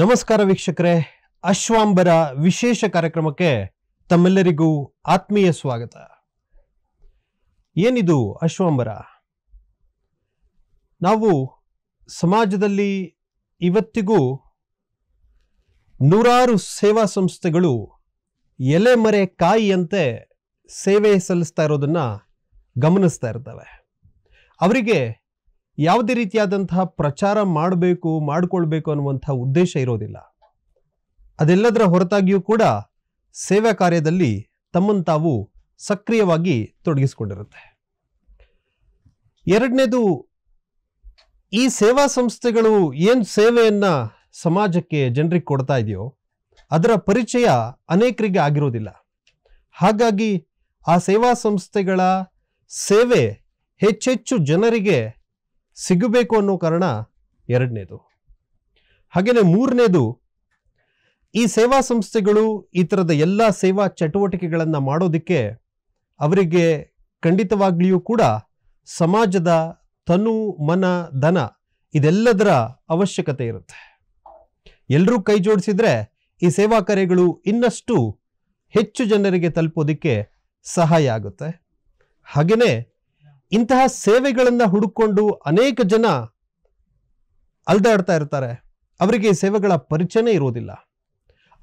ನಮಸ್ಕಾರ ವೀಕ್ಷಕರೇ ಅಶ್ವಾಂಬರ ವಿಶೇಷ ಕಾರ್ಯಕ್ರಮಕ್ಕೆ ತಮ್ಮೆಲ್ಲರಿಗೂ ಆತ್ಮೀಯ ಸ್ವಾಗತ ಏನಿದು ಅಶ್ವಾಂಬರ ನಾವು ಸಮಾಜದಲ್ಲಿ ಇವತ್ತಿಗೂ ನೂರಾರು ಸೇವಾ ಸಂಸ್ಥೆಗಳು ಎಲೆಮರೆ ಕಾಯಿಯಂತೆ ಸೇವೆ ಸಲ್ಲಿಸ್ತಾ ಇರೋದನ್ನು ಗಮನಿಸ್ತಾ ಇರ್ತವೆ ಅವರಿಗೆ ಯಾವುದೇ ರೀತಿಯಾದಂತಹ ಪ್ರಚಾರ ಮಾಡಬೇಕು ಮಾಡಿಕೊಳ್ಬೇಕು ಅನ್ನುವಂಥ ಉದ್ದೇಶ ಇರೋದಿಲ್ಲ ಅದೆಲ್ಲದರ ಹೊರತಾಗಿಯೂ ಕೂಡ ಸೇವಾ ಕಾರ್ಯದಲ್ಲಿ ತಮ್ಮನ್ನು ತಾವು ಸಕ್ರಿಯವಾಗಿ ತೊಡಗಿಸಿಕೊಂಡಿರುತ್ತೆ ಎರಡನೇದು ಈ ಸೇವಾ ಸಂಸ್ಥೆಗಳು ಏನು ಸೇವೆಯನ್ನು ಸಮಾಜಕ್ಕೆ ಜನರಿಗೆ ಕೊಡ್ತಾ ಇದೆಯೋ ಅದರ ಪರಿಚಯ ಅನೇಕರಿಗೆ ಆಗಿರೋದಿಲ್ಲ ಹಾಗಾಗಿ ಆ ಸೇವಾ ಸಂಸ್ಥೆಗಳ ಸೇವೆ ಹೆಚ್ಚೆಚ್ಚು ಜನರಿಗೆ ಸಿಗಬೇಕು ಅನ್ನೋ ಕಾರಣ ಎರಡನೇದು ಹಾಗೆಯೇ ಮೂರನೇದು ಈ ಸೇವಾ ಸಂಸ್ಥೆಗಳು ಈ ಥರದ ಎಲ್ಲ ಸೇವಾ ಚಟುವಟಿಕೆಗಳನ್ನು ಮಾಡೋದಕ್ಕೆ ಅವರಿಗೆ ಖಂಡಿತವಾಗ್ಲಿಯೂ ಕೂಡ ಸಮಾಜದ ತನು ಮನ ಧನ ಇದೆಲ್ಲದರ ಅವಶ್ಯಕತೆ ಇರುತ್ತೆ ಎಲ್ಲರೂ ಕೈ ಜೋಡಿಸಿದ್ರೆ ಈ ಸೇವಾ ಕಾರ್ಯಗಳು ಇನ್ನಷ್ಟು ಹೆಚ್ಚು ಜನರಿಗೆ ತಲುಪೋದಕ್ಕೆ ಸಹಾಯ ಆಗುತ್ತೆ ಹಾಗೆಯೇ ಇಂತಹ ಸೇವೆಗಳನ್ನು ಹುಡುಕೊಂಡು ಅನೇಕ ಜನ ಅಲ್ದಾಡ್ತಾ ಇರ್ತಾರೆ ಅವರಿಗೆ ಸೇವೆಗಳ ಪರಿಚಯನೇ ಇರೋದಿಲ್ಲ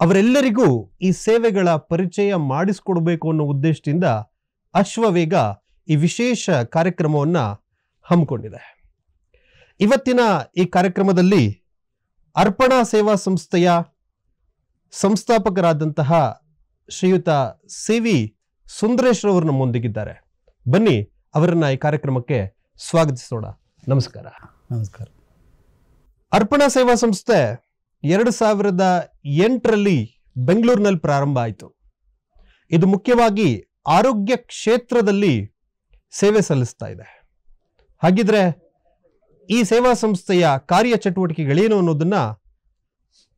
ಅವರೆಲ್ಲರಿಗೂ ಈ ಸೇವೆಗಳ ಪರಿಚಯ ಮಾಡಿಸ್ಕೊಡ್ಬೇಕು ಅನ್ನೋ ಉದ್ದೇಶದಿಂದ ಅಶ್ವವೇಗ ಈ ವಿಶೇಷ ಕಾರ್ಯಕ್ರಮವನ್ನು ಹಮ್ಮಿಕೊಂಡಿದೆ ಇವತ್ತಿನ ಈ ಕಾರ್ಯಕ್ರಮದಲ್ಲಿ ಅರ್ಪಣಾ ಸೇವಾ ಸಂಸ್ಥೆಯ ಸಂಸ್ಥಾಪಕರಾದಂತಹ ಶ್ರೀಯುತ ಸಿ ವಿ ಸುಂದರೇಶ್ವರವ್ರನ್ನ ಮುಂದಿಗಿದ್ದಾರೆ ಬನ್ನಿ ಅವರನ್ನ ಈ ಕಾರ್ಯಕ್ರಮಕ್ಕೆ ಸ್ವಾಗತಿಸೋಣ ನಮಸ್ಕಾರ ನಮಸ್ಕಾರ ಅರ್ಪಣಾ ಸೇವಾ ಸಂಸ್ಥೆ ಎರಡು ಸಾವಿರದ ಎಂಟರಲ್ಲಿ ಬೆಂಗಳೂರಿನಲ್ಲಿ ಪ್ರಾರಂಭ ಆಯಿತು ಇದು ಮುಖ್ಯವಾಗಿ ಆರೋಗ್ಯ ಕ್ಷೇತ್ರದಲ್ಲಿ ಸೇವೆ ಸಲ್ಲಿಸ್ತಾ ಇದೆ ಹಾಗಿದ್ರೆ ಈ ಸೇವಾ ಸಂಸ್ಥೆಯ ಕಾರ್ಯ ಚಟುವಟಿಕೆಗಳೇನು ಅನ್ನೋದನ್ನ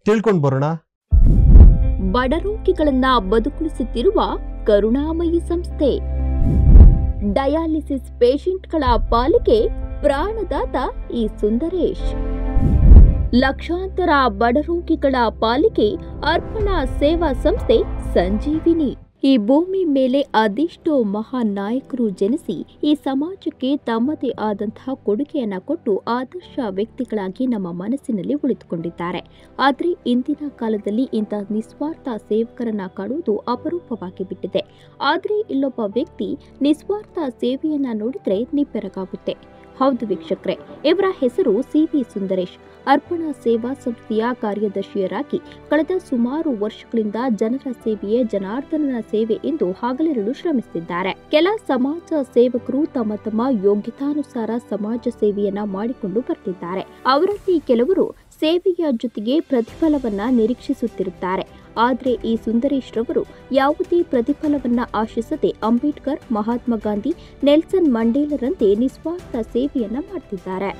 ತಿಳ್ಕೊಂಡು ಬರೋಣ ಬಡರೋಗಿಗಳನ್ನ ಬದುಕುಳಿಸುತ್ತಿರುವ ಕರುಣಾಮಯಿ ಸಂಸ್ಥೆ ಡಯಾಲಿಸಿಸ್ ಪೇಷಂಟ್ಗಳ ಪಾಲಿಗೆ ಪ್ರಾಣದಾತ ಈ ಸುಂದರೇಶ್ ಲಕ್ಷಾಂತರ ಬಡರೋಗಿಗಳ ಪಾಲಿಕೆ ಅರ್ಪಣಾ ಸೇವಾ ಸಂಸ್ಥೆ ಸಂಜೀವಿನಿ ಈ ಭೂಮಿ ಮೇಲೆ ಅದೆಷ್ಟೋ ಮಹಾನ್ ನಾಯಕರು ಜನಿಸಿ ಈ ಸಮಾಜಕ್ಕೆ ತಮ್ಮದೇ ಆದಂತಹ ಕೊಡುಗೆಯನ್ನು ಕೊಟ್ಟು ಆದರ್ಶ ವ್ಯಕ್ತಿಗಳಾಗಿ ನಮ್ಮ ಮನಸ್ಸಿನಲ್ಲಿ ಉಳಿದುಕೊಂಡಿದ್ದಾರೆ ಆದರೆ ಇಂದಿನ ಕಾಲದಲ್ಲಿ ಇಂತಹ ನಿಸ್ವಾರ್ಥ ಸೇವಕರನ್ನ ಕಾಣುವುದು ಅಪರೂಪವಾಗಿ ಬಿಟ್ಟಿದೆ ಆದರೆ ಇಲ್ಲೊಬ್ಬ ವ್ಯಕ್ತಿ ನಿಸ್ವಾರ್ಥ ಸೇವೆಯನ್ನ ನೋಡಿದ್ರೆ ನಿಬ್ಬೆರಗಾಗುತ್ತೆ ಹೌದು ವೀಕ್ಷಕ್ರೆ ಇವರ ಹೆಸರು ಸಿ ಸುಂದರೇಶ್ ಅರ್ಪಣಾ ಸೇವಾ ಸಂಸ್ಥೆಯ ಕಾರ್ಯದರ್ಶಿಯರಾಗಿ ಕಳೆದ ಸುಮಾರು ವರ್ಷಗಳಿಂದ ಜನರ ಸೇವೆಯೇ ಜನಾರ್ದನನ ಸೇವೆ ಎಂದು ಹಾಗಲಿರಲು ಶ್ರಮಿಸಿದ್ದಾರೆ ಕೆಲ ಸಮಾಜ ಸೇವಕರು ತಮ್ಮ ತಮ್ಮ ಯೋಗ್ಯತಾನುಸಾರ ಸಮಾಜ ಸೇವೆಯನ್ನ ಮಾಡಿಕೊಂಡು ಬರ್ತಿದ್ದಾರೆ ಅವರಲ್ಲಿ ಕೆಲವರು ಸೇವೆಯ ಜೊತೆಗೆ ಪ್ರತಿಫಲವನ್ನ ನಿರೀಕ್ಷಿಸುತ್ತಿರುತ್ತಾರೆ ಆದರೆ ಈ ಸುಂದರೇಶ್ರವರು ಯಾವುದೇ ಪ್ರತಿಫಲವನ್ನ ಆಶಿಸದೆ ಅಂಬೇಡ್ಕರ್ ಮಹಾತ್ಮ ಗಾಂಧಿ ನೆಲ್ಸನ್ ಮಂಡೇಲರಂತೆ ನಿಸ್ವಾರ್ಥ ಸೇವೆಯನ್ನ ಮಾಡ್ತಿದ್ದಾರೆ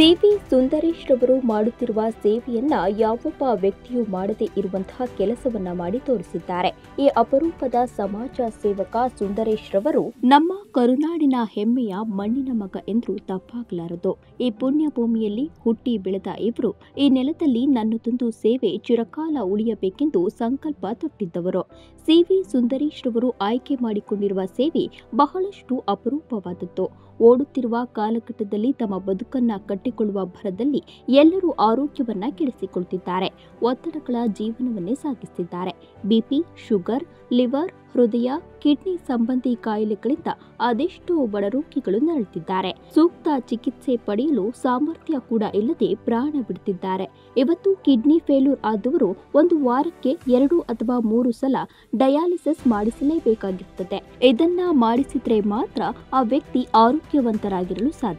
ಸಿವಿ ಸುಂದರೇಶ್ ರವರು ಮಾಡುತ್ತಿರುವ ಸೇವೆಯನ್ನ ಯಾವೊಬ್ಬ ವ್ಯಕ್ತಿಯೂ ಮಾಡದೇ ಇರುವಂತಹ ಕೆಲಸವನ್ನ ಮಾಡಿ ತೋರಿಸಿದ್ದಾರೆ ಈ ಅಪರೂಪದ ಸಮಾಜ ಸೇವಕ ಸುಂದರೇಶ್ ರವರು ನಮ್ಮ ಕರುನಾಡಿನ ಹೆಮ್ಮೆಯ ಮಣ್ಣಿನ ಮಗ ಎಂದು ತಪ್ಪಾಗಲಾರದು ಈ ಪುಣ್ಯ ಭೂಮಿಯಲ್ಲಿ ಹುಟ್ಟಿ ಬೆಳೆದ ಇವರು ಈ ನೆಲದಲ್ಲಿ ನನ್ನ ನನ್ನದೊಂದು ಸೇವೆ ಚಿರಕಾಲ ಉಳಿಯಬೇಕೆಂದು ಸಂಕಲ್ಪ ತೊಟ್ಟಿದ್ದವರು ಸಿವಿ ಸುಂದರೇಶ್ ರವರು ಆಯ್ಕೆ ಮಾಡಿಕೊಂಡಿರುವ ಸೇವೆ ಬಹಳಷ್ಟು ಅಪರೂಪವಾದದ್ದು ಓಡುತ್ತಿರುವ ಕಾಲಘಟ್ಟದಲ್ಲಿ ತಮ್ಮ ಬದುಕನ್ನ ಕಟ್ಟಿಕೊಳ್ಳುವ ಭರದಲ್ಲಿ ಎಲ್ಲರೂ ಆರೋಗ್ಯವನ್ನ ಕೆಡಿಸಿಕೊಳ್ತಿದ್ದಾರೆ ಒತ್ತಡಗಳ ಜೀವನವನ್ನೇ ಸಾಗಿಸುತ್ತಿದ್ದಾರೆ ಬಿಪಿ ಶುಗರ್ ಲಿವರ್ ಹೃದಯ ಕಿಡ್ನಿ ಸಂಬಂಧಿ ಕಾಯಿಲೆಗಳಿಂದ ಅದೆಷ್ಟೋ ಬಡ ರೋಗಿಗಳು ನರಳುತ್ತಿದ್ದಾರೆ ಸೂಕ್ತ ಚಿಕಿತ್ಸೆ ಪಡೆಯಲು ಸಾಮರ್ಥ್ಯ ಕೂಡ ಇಲ್ಲದೆ ಪ್ರಾಣ ಬಿಡುತ್ತಿದ್ದಾರೆ ಇವತ್ತು ಕಿಡ್ನಿ ಫೇಲ್ಯೂರ್ ಆದವರು ಒಂದು ವಾರಕ್ಕೆ ಎರಡು ಅಥವಾ ಮೂರು ಸಲ ಡಯಾಲಿಸಿಸ್ ಮಾಡಿಸಲೇಬೇಕಾಗಿರುತ್ತದೆ ಇದನ್ನ ಮಾಡಿಸಿದ್ರೆ ಮಾತ್ರ ಆ ವ್ಯಕ್ತಿ ಆರೋಗ್ಯವಂತರಾಗಿರಲು ಸಾಧ್ಯ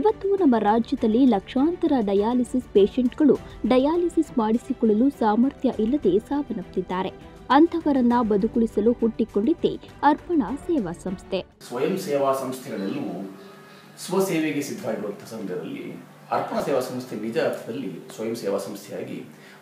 ಇವತ್ತು ನಮ್ಮ ರಾಜ್ಯದಲ್ಲಿ ಲಕ್ಷಾಂತರ ಡಯಾಲಿಸಿಸ್ ಪೇಷಂಟ್ಗಳು ಡಯಾಲಿಸಿಸ್ ಮಾಡಿಸಿಕೊಳ್ಳಲು ಸಾಮರ್ಥ್ಯ ಇಲ್ಲದೆ ಸಾವನ್ನಪ್ಪಿದ್ದಾರೆ ಅಂಥವರನ್ನ ಬದುಕುಳಿಸಲು ಹುಟ್ಟಿಕೊಂಡಿದ್ದೆ ಅರ್ಪಣಾ ಸೇವಾ ಸಂಸ್ಥೆ ಸ್ವಯಂ ಸೇವಾ ಸಂಸ್ಥೆಗಳೆಲ್ಲವೂ ಸ್ವಸೇವೆಗೆ ಸಿದ್ಧವಾಗಿರುವಂತಹ ಸಂದರ್ಭದಲ್ಲಿ ಅರ್ಪಣಾ ಸೇವಾ ಸಂಸ್ಥೆ ನಿಜ ಅರ್ಥದಲ್ಲಿ ಸ್ವಯಂ ಸೇವಾ ಸಂಸ್ಥೆಯಾಗಿ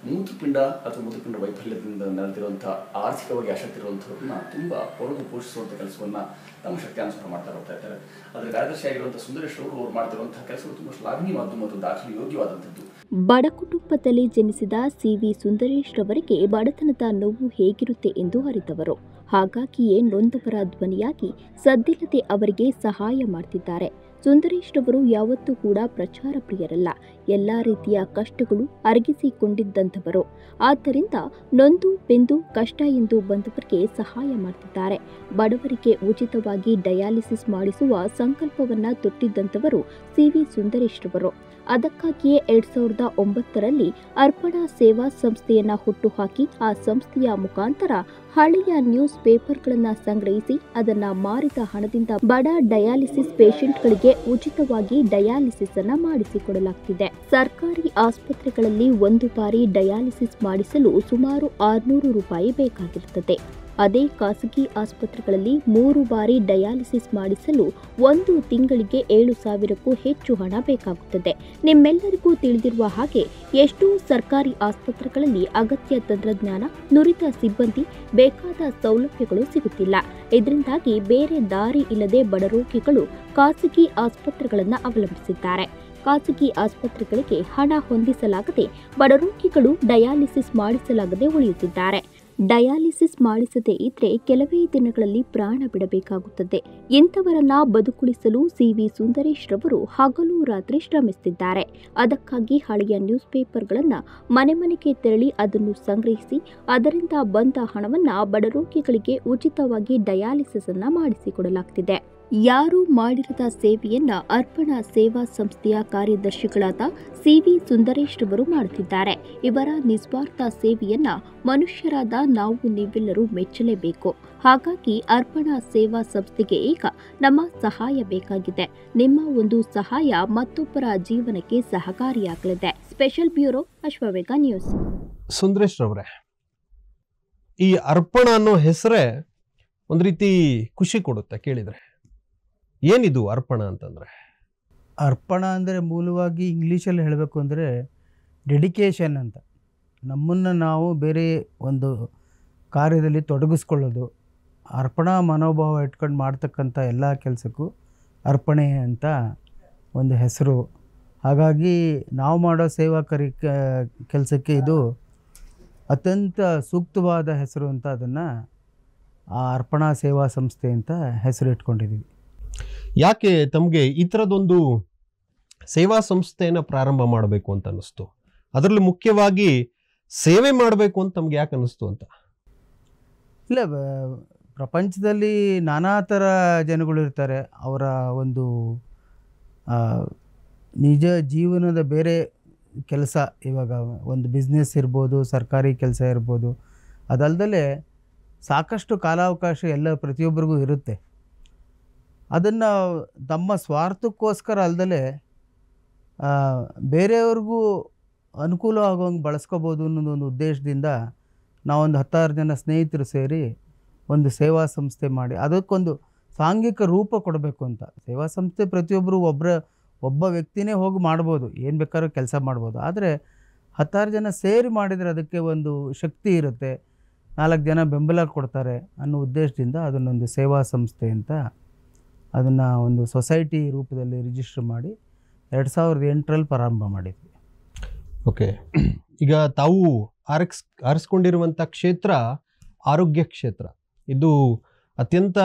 ಮೂತ್ರಪಿಂಡ ಅಥವಾ ಮೂತ್ರಪಿಂಡ ವೈಫಲ್ಯದಿಂದ ನಡೆದಿರುವಂಥ ಆರ್ಥಿಕವಾಗಿ ಅಶಕ್ತಿರುವಂಥವ್ರನ್ನ ತುಂಬಾ ಹೊರಗು ಪೋಷಿಸುವಂಥ ಕೆಲಸವನ್ನ ತಮ್ಮ ಶಕ್ತಿ ಅನುಸಾರ ಮಾಡ್ತಾ ಹೋಗ್ತಾ ಇದ್ದಾರೆ ಅದರ ಕಾರ್ಯದರ್ಶಿಯಾಗಿರುವಂಥ ಸುಂದರೇಶ್ ಅವರು ಅವ್ರು ಮಾಡ್ತಿರುವಂಥ ಕೆಲಸಗಳು ತುಂಬಾ ಶ್ಲಾಘನೀಯವಾದ್ದು ಮತ್ತು ದಾಖಲೆ ಯೋಗ್ಯವಾದಂಥದ್ದು ಬಡ ಕುಟುಂಬದಲ್ಲಿ ಜನಿಸಿದ ಸಿ ವಿ ಸುಂದರೇಶ್ರವರಿಗೆ ಬಡತನದ ನೋವು ಹೇಗಿರುತ್ತೆ ಎಂದು ಅರಿತವರು ಹಾಗಾಗಿಯೇ ನೊಂದವರ ಧ್ವನಿಯಾಗಿ ಸದ್ದಿಲ್ಲದೆ ಅವರಿಗೆ ಸಹಾಯ ಮಾಡ್ತಿದ್ದಾರೆ ಸುಂದರೇಶ್ ರವರು ಯಾವತ್ತೂ ಕೂಡ ಪ್ರಚಾರ ಪ್ರಿಯರಲ್ಲ ಎಲ್ಲ ರೀತಿಯ ಕಷ್ಟಗಳು ಅರಗಿಸಿಕೊಂಡಿದ್ದಂಥವರು ಆದ್ದರಿಂದ ನೊಂದು ಬೆಂದು ಕಷ್ಟ ಎಂದು ಬಂದವರಿಗೆ ಸಹಾಯ ಮಾಡ್ತಿದ್ದಾರೆ ಬಡವರಿಗೆ ಉಚಿತವಾಗಿ ಡಯಾಲಿಸಿಸ್ ಮಾಡಿಸುವ ಸಂಕಲ್ಪವನ್ನ ತೊಟ್ಟಿದ್ದಂಥವರು ಸಿ ವಿ ಸುಂದರೇಶ್ ರವರು ಅದಕ್ಕಾಗಿಯೇ ಎರಡ್ ಸಾವಿರದ ಒಂಬತ್ತರಲ್ಲಿ ಅರ್ಪಣಾ ಸೇವಾ ಸಂಸ್ಥೆಯನ್ನ ಹುಟ್ಟುಹಾಕಿ ಆ ಸಂಸ್ಥೆಯ ಮುಖಾಂತರ ಹಳೆಯ ನ್ಯೂಸ್ ಪೇಪರ್ಗಳನ್ನು ಸಂಗ್ರಹಿಸಿ ಅದನ್ನು ಮಾರಿದ ಹಣದಿಂದ ಬಡ ಡಯಾಲಿಸಿಸ್ ಪೇಷೆಂಟ್ಗಳಿಗೆ ಉಚಿತವಾಗಿ ಡಯಾಲಿಸಿಸ್ ಅನ್ನು ಮಾಡಿಸಿಕೊಡಲಾಗ್ತಿದೆ ಸರ್ಕಾರಿ ಆಸ್ಪತ್ರೆಗಳಲ್ಲಿ ಒಂದು ಬಾರಿ ಡಯಾಲಿಸಿಸ್ ಮಾಡಿಸಲು ಸುಮಾರು ಆರುನೂರು ರೂಪಾಯಿ ಬೇಕಾಗಿರುತ್ತದೆ ಅದೇ ಖಾಸಗಿ ಆಸ್ಪತ್ರೆಗಳಲ್ಲಿ ಮೂರು ಬಾರಿ ಡಯಾಲಿಸಿಸ್ ಮಾಡಿಸಲು ಒಂದು ತಿಂಗಳಿಗೆ ಏಳು ಸಾವಿರಕ್ಕೂ ಹೆಚ್ಚು ಹಣ ಬೇಕಾಗುತ್ತದೆ ನಿಮ್ಮೆಲ್ಲರಿಗೂ ತಿಳಿದಿರುವ ಹಾಗೆ ಎಷ್ಟೋ ಸರ್ಕಾರಿ ಆಸ್ಪತ್ರೆಗಳಲ್ಲಿ ಅಗತ್ಯ ತಂತ್ರಜ್ಞಾನ ನುರಿತ ಸಿಬ್ಬಂದಿ ಬೇಕಾದ ಸೌಲಭ್ಯಗಳು ಸಿಗುತ್ತಿಲ್ಲ ಇದರಿಂದಾಗಿ ಬೇರೆ ದಾರಿ ಇಲ್ಲದೆ ಬಡರೋಗಿಗಳು ಖಾಸಗಿ ಆಸ್ಪತ್ರೆಗಳನ್ನು ಅವಲಂಬಿಸಿದ್ದಾರೆ ಖಾಸಗಿ ಆಸ್ಪತ್ರೆಗಳಿಗೆ ಹಣ ಹೊಂದಿಸಲಾಗದೆ ಬಡರೋಗಿಗಳು ಡಯಾಲಿಸಿಸ್ ಮಾಡಿಸಲಾಗದೆ ಉಳಿಯುತ್ತಿದ್ದಾರೆ ಡಯಾಲಿಸಿಸ್ ಮಾಡಿಸದೇ ಇದ್ರೆ ಕೆಲವೇ ದಿನಗಳಲ್ಲಿ ಪ್ರಾಣ ಬಿಡಬೇಕಾಗುತ್ತದೆ ಇಂಥವರನ್ನ ಬದುಕುಳಿಸಲು ಸಿ ಸಿವಿ ಸುಂದರೇಶ್ರವರು ಹಗಲು ರಾತ್ರಿ ಶ್ರಮಿಸುತ್ತಿದ್ದಾರೆ ಅದಕ್ಕಾಗಿ ಹಳೆಯ ನ್ಯೂಸ್ ಪೇಪರ್ಗಳನ್ನು ಮನೆ ಮನೆಗೆ ತೆರಳಿ ಅದನ್ನು ಸಂಗ್ರಹಿಸಿ ಅದರಿಂದ ಬಂದ ಹಣವನ್ನು ಬಡರೋಗಿಗಳಿಗೆ ಉಚಿತವಾಗಿ ಡಯಾಲಿಸಿಸ್ ಅನ್ನು ಮಾಡಿಸಿಕೊಡಲಾಗ್ತಿದೆ ಯಾರು ಮಾಡಿರದ ಸೇವೆಯನ್ನ ಅರ್ಪಣಾ ಸೇವಾ ಸಂಸ್ಥೆಯ ಕಾರ್ಯದರ್ಶಿಗಳಾದ ಸಿವಿ ಸುಂದರೇಶ್ ರವರು ಮಾಡುತ್ತಿದ್ದಾರೆ ಇವರ ನಿಸ್ವಾರ್ಥ ಸೇವೆಯನ್ನ ಮನುಷ್ಯರಾದ ನಾವು ನೀವೆಲ್ಲರೂ ಮೆಚ್ಚಲೇಬೇಕು ಹಾಗಾಗಿ ಅರ್ಪಣಾ ಸೇವಾ ಸಂಸ್ಥೆಗೆ ಈಗ ನಮ್ಮ ಸಹಾಯ ಬೇಕಾಗಿದೆ ನಿಮ್ಮ ಒಂದು ಸಹಾಯ ಮತ್ತೊಬ್ಬರ ಜೀವನಕ್ಕೆ ಸಹಕಾರಿಯಾಗಲಿದೆ special bureau Ashwavega news Sundaresh ಈ ಅರ್ಪಣ ಅನ್ನೋ ಹೆಸರೇ ಒಂದು ರೀತಿ ಖುಷಿ ಕೊಡುತ್ತೆ ಕೇಳಿದ್ರೆ ಏನಿದು ಅರ್ಪಣ ಅಂತಂದರೆ ಅರ್ಪಣ ಅಂದರೆ ಮೂಲವಾಗಿ ಇಂಗ್ಲೀಷಲ್ಲಿ ಹೇಳಬೇಕು ಅಂದರೆ ಡೆಡಿಕೇಶನ್ ಅಂತ ನಮ್ಮನ್ನು ನಾವು ಬೇರೆ ಒಂದು ಕಾರ್ಯದಲ್ಲಿ ತೊಡಗಿಸ್ಕೊಳ್ಳೋದು ಅರ್ಪಣಾ ಮನೋಭಾವ ಇಟ್ಕೊಂಡು ಮಾಡ್ತಕ್ಕಂಥ ಎಲ್ಲ ಕೆಲಸಕ್ಕೂ ಅರ್ಪಣೆ ಅಂತ ಒಂದು ಹೆಸರು ಹಾಗಾಗಿ ನಾವು ಮಾಡೋ ಸೇವಾ ಕರಿ ಕೆಲಸಕ್ಕೆ ಇದು ಅತ್ಯಂತ ಸೂಕ್ತವಾದ ಹೆಸರು ಅಂತ ಅದನ್ನು ಆ ಅರ್ಪಣಾ ಸೇವಾ ಸಂಸ್ಥೆ ಅಂತ ಹೆಸರು ಇಟ್ಕೊಂಡಿದ್ದೀವಿ ಯಾಕೆ ತಮಗೆ ಈ ಥರದೊಂದು ಸೇವಾ ಸಂಸ್ಥೆಯನ್ನು ಪ್ರಾರಂಭ ಮಾಡಬೇಕು ಅಂತ ಅನ್ನಿಸ್ತು ಅದರಲ್ಲಿ ಮುಖ್ಯವಾಗಿ ಸೇವೆ ಮಾಡಬೇಕು ಅಂತ ತಮ್ಗೆ ಯಾಕೆ ಅನ್ನಿಸ್ತು ಅಂತ ಇಲ್ಲ ಪ್ರಪಂಚದಲ್ಲಿ ನಾನಾ ಥರ ಜನಗಳು ಇರ್ತಾರೆ ಅವರ ಒಂದು ನಿಜ ಜೀವನದ ಬೇರೆ ಕೆಲಸ ಇವಾಗ ಒಂದು ಬಿಸ್ನೆಸ್ ಇರ್ಬೋದು ಸರ್ಕಾರಿ ಕೆಲಸ ಇರ್ಬೋದು ಅದಲ್ದಲೇ ಸಾಕಷ್ಟು ಕಾಲಾವಕಾಶ ಎಲ್ಲ ಪ್ರತಿಯೊಬ್ಬರಿಗೂ ಇರುತ್ತೆ ಅದನ್ನು ತಮ್ಮ ಸ್ವಾರ್ಥಕ್ಕೋಸ್ಕರ ಅಲ್ಲದಲೇ ಬೇರೆಯವ್ರಿಗೂ ಅನುಕೂಲ ಆಗೋಂಗೆ ಬಳಸ್ಕೋಬೋದು ಅನ್ನೋದೊಂದು ಉದ್ದೇಶದಿಂದ ನಾವೊಂದು ಹತ್ತಾರು ಜನ ಸ್ನೇಹಿತರು ಸೇರಿ ಒಂದು ಸೇವಾ ಸಂಸ್ಥೆ ಮಾಡಿ ಅದಕ್ಕೊಂದು ಸಾಂಘಿಕ ರೂಪ ಕೊಡಬೇಕು ಅಂತ ಸೇವಾ ಸಂಸ್ಥೆ ಪ್ರತಿಯೊಬ್ಬರು ಒಬ್ಬರ ಒಬ್ಬ ವ್ಯಕ್ತಿನೇ ಹೋಗಿ ಮಾಡ್ಬೋದು ಏನು ಬೇಕಾದ್ರೂ ಕೆಲಸ ಮಾಡ್ಬೋದು ಆದರೆ ಹತ್ತಾರು ಜನ ಸೇರಿ ಮಾಡಿದರೆ ಅದಕ್ಕೆ ಒಂದು ಶಕ್ತಿ ಇರುತ್ತೆ ನಾಲ್ಕು ಜನ ಬೆಂಬಲ ಕೊಡ್ತಾರೆ ಅನ್ನೋ ಉದ್ದೇಶದಿಂದ ಅದನ್ನೊಂದು ಸೇವಾ ಸಂಸ್ಥೆ ಅಂತ ಅದನ್ನು ಒಂದು ಸೊಸೈಟಿ ರೂಪದಲ್ಲಿ ರಿಜಿಸ್ಟರ್ ಮಾಡಿ ಎರಡು ಸಾವಿರದ ಎಂಟರಲ್ಲಿ ಪ್ರಾರಂಭ ಮಾಡಿದ್ವಿ ಓಕೆ ಈಗ ತಾವು ಆರಿಸ್ ಆರಿಸ್ಕೊಂಡಿರುವಂಥ ಕ್ಷೇತ್ರ ಆರೋಗ್ಯ ಕ್ಷೇತ್ರ ಇದು ಅತ್ಯಂತ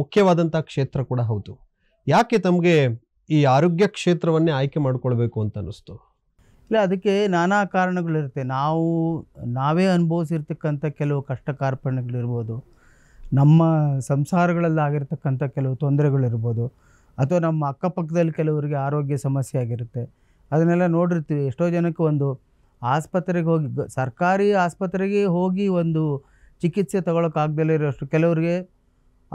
ಮುಖ್ಯವಾದಂಥ ಕ್ಷೇತ್ರ ಕೂಡ ಹೌದು ಯಾಕೆ ತಮಗೆ ಈ ಆರೋಗ್ಯ ಕ್ಷೇತ್ರವನ್ನೇ ಆಯ್ಕೆ ಮಾಡಿಕೊಳ್ಬೇಕು ಅಂತ ಅನ್ನಿಸ್ತು ಇಲ್ಲ ಅದಕ್ಕೆ ನಾನಾ ಕಾರಣಗಳಿರುತ್ತೆ ನಾವು ನಾವೇ ಅನುಭವಿಸಿರ್ತಕ್ಕಂಥ ಕೆಲವು ಕಷ್ಟ ಕಾರ್ಪಣ್ಯಗಳಿರ್ಬೋದು ನಮ್ಮ ಸಂಸಾರಗಳಲ್ಲಿ ಕೆಲವು ತೊಂದರೆಗಳಿರ್ಬೋದು ಅಥವಾ ನಮ್ಮ ಅಕ್ಕಪಕ್ಕದಲ್ಲಿ ಕೆಲವರಿಗೆ ಆರೋಗ್ಯ ಸಮಸ್ಯೆ ಆಗಿರುತ್ತೆ ಅದನ್ನೆಲ್ಲ ನೋಡಿರ್ತೀವಿ ಎಷ್ಟೋ ಜನಕ್ಕೆ ಒಂದು ಆಸ್ಪತ್ರೆಗೆ ಹೋಗಿ ಸರ್ಕಾರಿ ಆಸ್ಪತ್ರೆಗೆ ಹೋಗಿ ಒಂದು ಚಿಕಿತ್ಸೆ ತೊಗೊಳಕ್ಕಾಗ್ದಲೇ ಇರೋಷ್ಟು ಕೆಲವರಿಗೆ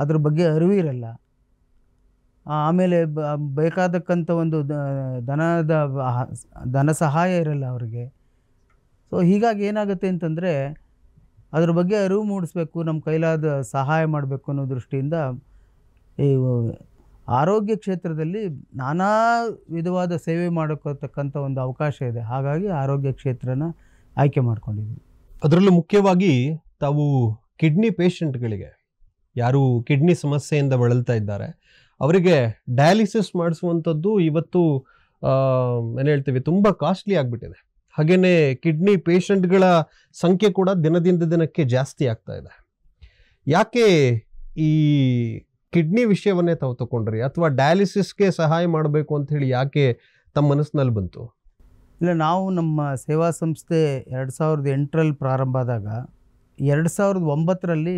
ಅದ್ರ ಬಗ್ಗೆ ಅರಿವಿರಲ್ಲ ಆಮೇಲೆ ಬೇಕಾದಕ್ಕಂಥ ಒಂದು ಧನದ ಧನ ಸಹಾಯ ಇರಲ್ಲ ಅವರಿಗೆ ಸೊ ಹೀಗಾಗಿ ಏನಾಗುತ್ತೆ ಅಂತಂದರೆ ಅದ್ರ ಬಗ್ಗೆ ಅರಿವು ಮೂಡಿಸ್ಬೇಕು ನಮ್ಮ ಕೈಲಾದ ಸಹಾಯ ಮಾಡಬೇಕು ಅನ್ನೋ ದೃಷ್ಟಿಯಿಂದ ಈ ಆರೋಗ್ಯ ಕ್ಷೇತ್ರದಲ್ಲಿ ನಾನಾ ವಿಧವಾದ ಸೇವೆ ಮಾಡೋಕ್ಕತಕ್ಕಂಥ ಒಂದು ಅವಕಾಶ ಇದೆ ಹಾಗಾಗಿ ಆರೋಗ್ಯ ಕ್ಷೇತ್ರನ ಆಯ್ಕೆ ಮಾಡ್ಕೊಂಡಿದ್ವಿ ಅದರಲ್ಲೂ ಮುಖ್ಯವಾಗಿ ತಾವು ಕಿಡ್ನಿ ಪೇಷಂಟ್ಗಳಿಗೆ ಯಾರು ಕಿಡ್ನಿ ಸಮಸ್ಯೆಯಿಂದ ಬಳಲ್ತಾ ಇದ್ದಾರೆ ಅವರಿಗೆ ಡಯಾಲಿಸಿಸ್ ಮಾಡಿಸುವಂಥದ್ದು ಇವತ್ತು ಏನು ಹೇಳ್ತೀವಿ ತುಂಬ ಕಾಸ್ಟ್ಲಿ ಆಗಿಬಿಟ್ಟಿದೆ ಹಾಗೆಯೇ ಕಿಡ್ನಿ ಪೇಷಂಟ್ಗಳ ಸಂಖ್ಯೆ ಕೂಡ ದಿನದಿಂದ ದಿನಕ್ಕೆ ಜಾಸ್ತಿ ಆಗ್ತಾ ಇದೆ ಯಾಕೆ ಈ ಕಿಡ್ನಿ ವಿಷಯವನ್ನೇ ತಾವು ತಗೊಂಡ್ರಿ ಅಥವಾ ಡಯಾಲಿಸಿಸ್ಗೆ ಸಹಾಯ ಮಾಡಬೇಕು ಅಂತ ಹೇಳಿ ಯಾಕೆ ತಮ್ಮ ಮನಸ್ಸಿನಲ್ಲಿ ಬಂತು ಇಲ್ಲ ನಾವು ನಮ್ಮ ಸೇವಾ ಸಂಸ್ಥೆ ಎರಡು ಸಾವಿರದ ಎಂಟರಲ್ಲಿ ಪ್ರಾರಂಭ ಆದಾಗ ಎರಡು ಸಾವಿರದ ಒಂಬತ್ತರಲ್ಲಿ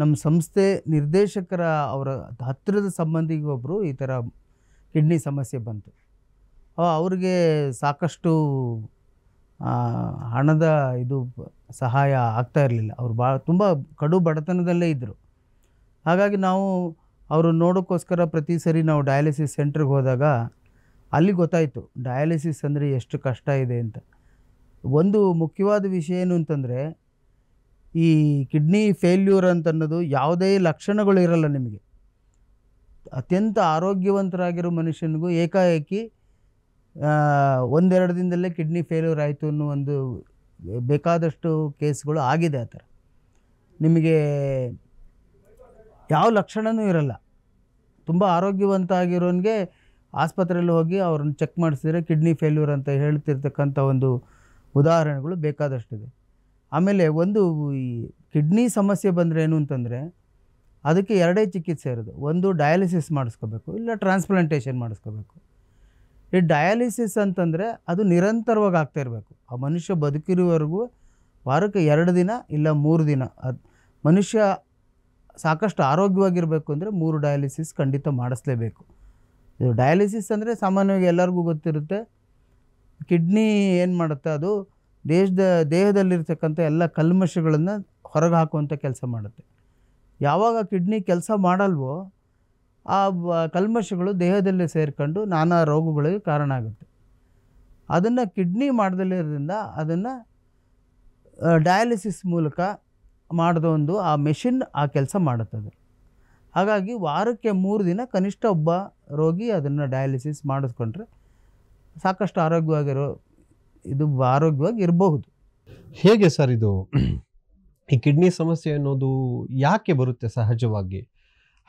ನಮ್ಮ ಸಂಸ್ಥೆ ನಿರ್ದೇಶಕರ ಅವರ ಹತ್ತಿರದ ಸಂಬಂಧಿಗೊಬ್ಬರು ಈ ಥರ ಕಿಡ್ನಿ ಸಮಸ್ಯೆ ಬಂತು ಅವ್ರಿಗೆ ಸಾಕಷ್ಟು ಹಣದ ಇದು ಸಹಾಯ ಆಗ್ತಾ ಇರಲಿಲ್ಲ ಅವರು ಭಾಳ ತುಂಬ ಕಡು ಬಡತನದಲ್ಲೇ ಇದ್ದರು ಹಾಗಾಗಿ ನಾವು ಅವರು ನೋಡೋಕ್ಕೋಸ್ಕರ ಪ್ರತಿ ಸರಿ ನಾವು ಡಯಾಲಿಸಿಸ್ ಸೆಂಟ್ರಿಗೆ ಹೋದಾಗ ಅಲ್ಲಿ ಗೊತ್ತಾಯಿತು ಡಯಾಲಿಸಿಸ್ ಅಂದರೆ ಎಷ್ಟು ಕಷ್ಟ ಇದೆ ಅಂತ ಒಂದು ಮುಖ್ಯವಾದ ವಿಷಯ ಏನು ಅಂತಂದರೆ ಈ ಕಿಡ್ನಿ ಫೇಲ್ಯೂರ್ ಅಂತ ಅನ್ನೋದು ಯಾವುದೇ ಲಕ್ಷಣಗಳು ಇರಲ್ಲ ನಿಮಗೆ ಅತ್ಯಂತ ಆರೋಗ್ಯವಂತರಾಗಿರೋ ಮನುಷ್ಯನಿಗೂ ಏಕಾಏಕಿ ಒಂದೆರಡು ದಿನದಲ್ಲೇ ಕಿಡ್ನಿ ಫೇಲ್ಯೂರ್ ಆಯಿತು ಅನ್ನೋ ಒಂದು ಬೇಕಾದಷ್ಟು ಕೇಸ್ಗಳು ಆಗಿದೆ ಆ ಥರ ನಿಮಗೆ ಯಾವ ಲಕ್ಷಣವೂ ಇರಲ್ಲ ತುಂಬ ಆರೋಗ್ಯವಂತ ಆಗಿರೋನಿಗೆ ಆಸ್ಪತ್ರೆಯಲ್ಲಿ ಹೋಗಿ ಅವ್ರನ್ನ ಚೆಕ್ ಮಾಡಿಸಿದ್ರೆ ಕಿಡ್ನಿ ಫೇಲ್ಯೂರ್ ಅಂತ ಹೇಳ್ತಿರ್ತಕ್ಕಂಥ ಒಂದು ಉದಾಹರಣೆಗಳು ಬೇಕಾದಷ್ಟಿದೆ ಆಮೇಲೆ ಒಂದು ಈ ಕಿಡ್ನಿ ಸಮಸ್ಯೆ ಬಂದರೆ ಏನು ಅಂತಂದರೆ ಅದಕ್ಕೆ ಎರಡೇ ಚಿಕಿತ್ಸೆ ಇರೋದು ಒಂದು ಡಯಾಲಿಸಿಸ್ ಮಾಡಿಸ್ಕೋಬೇಕು ಇಲ್ಲ ಟ್ರಾನ್ಸ್ಪ್ಲಾಂಟೇಷನ್ ಮಾಡಿಸ್ಕೋಬೇಕು ಈ ಡಯಾಲಿಸಿಸ್ ಅಂತಂದರೆ ಅದು ನಿರಂತರವಾಗಿ ಆಗ್ತಾ ಇರಬೇಕು ಆ ಮನುಷ್ಯ ಬದುಕಿರುವವರೆಗೂ ವಾರಕ್ಕೆ ಎರಡು ದಿನ ಇಲ್ಲ ಮೂರು ದಿನ ಅದು ಮನುಷ್ಯ ಸಾಕಷ್ಟು ಆರೋಗ್ಯವಾಗಿರಬೇಕು ಅಂದರೆ ಮೂರು ಡಯಾಲಿಸಿಸ್ ಖಂಡಿತ ಮಾಡಿಸ್ಲೇಬೇಕು ಇದು ಡಯಾಲಿಸಿಸ್ ಅಂದರೆ ಸಾಮಾನ್ಯವಾಗಿ ಎಲ್ಲರಿಗೂ ಗೊತ್ತಿರುತ್ತೆ ಕಿಡ್ನಿ ಏನು ಮಾಡುತ್ತೆ ಅದು ದೇಶದ ದೇಹದಲ್ಲಿರ್ತಕ್ಕಂಥ ಎಲ್ಲ ಕಲ್ಮಶಗಳನ್ನು ಹೊರಗೆ ಹಾಕುವಂಥ ಕೆಲಸ ಮಾಡುತ್ತೆ ಯಾವಾಗ ಕಿಡ್ನಿ ಕೆಲಸ ಮಾಡಲ್ವೋ ಆ ಕಲ್ಮಶಗಳು ದೇಹದಲ್ಲಿ ಸೇರಿಕೊಂಡು ನಾನಾ ರೋಗಗಳಿಗೆ ಕಾರಣ ಆಗುತ್ತೆ ಅದನ್ನು ಕಿಡ್ನಿ ಮಾಡದಲ್ಲಿರೋದ್ರಿಂದ ಅದನ್ನು ಡಯಾಲಿಸಿಸ್ ಮೂಲಕ ಮಾಡಿದ ಒಂದು ಆ ಮೆಷಿನ್ ಆ ಕೆಲಸ ಮಾಡುತ್ತದೆ ಹಾಗಾಗಿ ವಾರಕ್ಕೆ ಮೂರು ದಿನ ಕನಿಷ್ಠ ಒಬ್ಬ ರೋಗಿ ಅದನ್ನು ಡಯಾಲಿಸಿಸ್ ಮಾಡಿಸ್ಕೊಂಡ್ರೆ ಸಾಕಷ್ಟು ಆರೋಗ್ಯವಾಗಿರೋ ಇದು ಆರೋಗ್ಯವಾಗಿ ಇರಬಹುದು ಹೇಗೆ ಸರ್ ಇದು ಈ ಕಿಡ್ನಿ ಸಮಸ್ಯೆ ಅನ್ನೋದು ಯಾಕೆ ಬರುತ್ತೆ ಸಹಜವಾಗಿ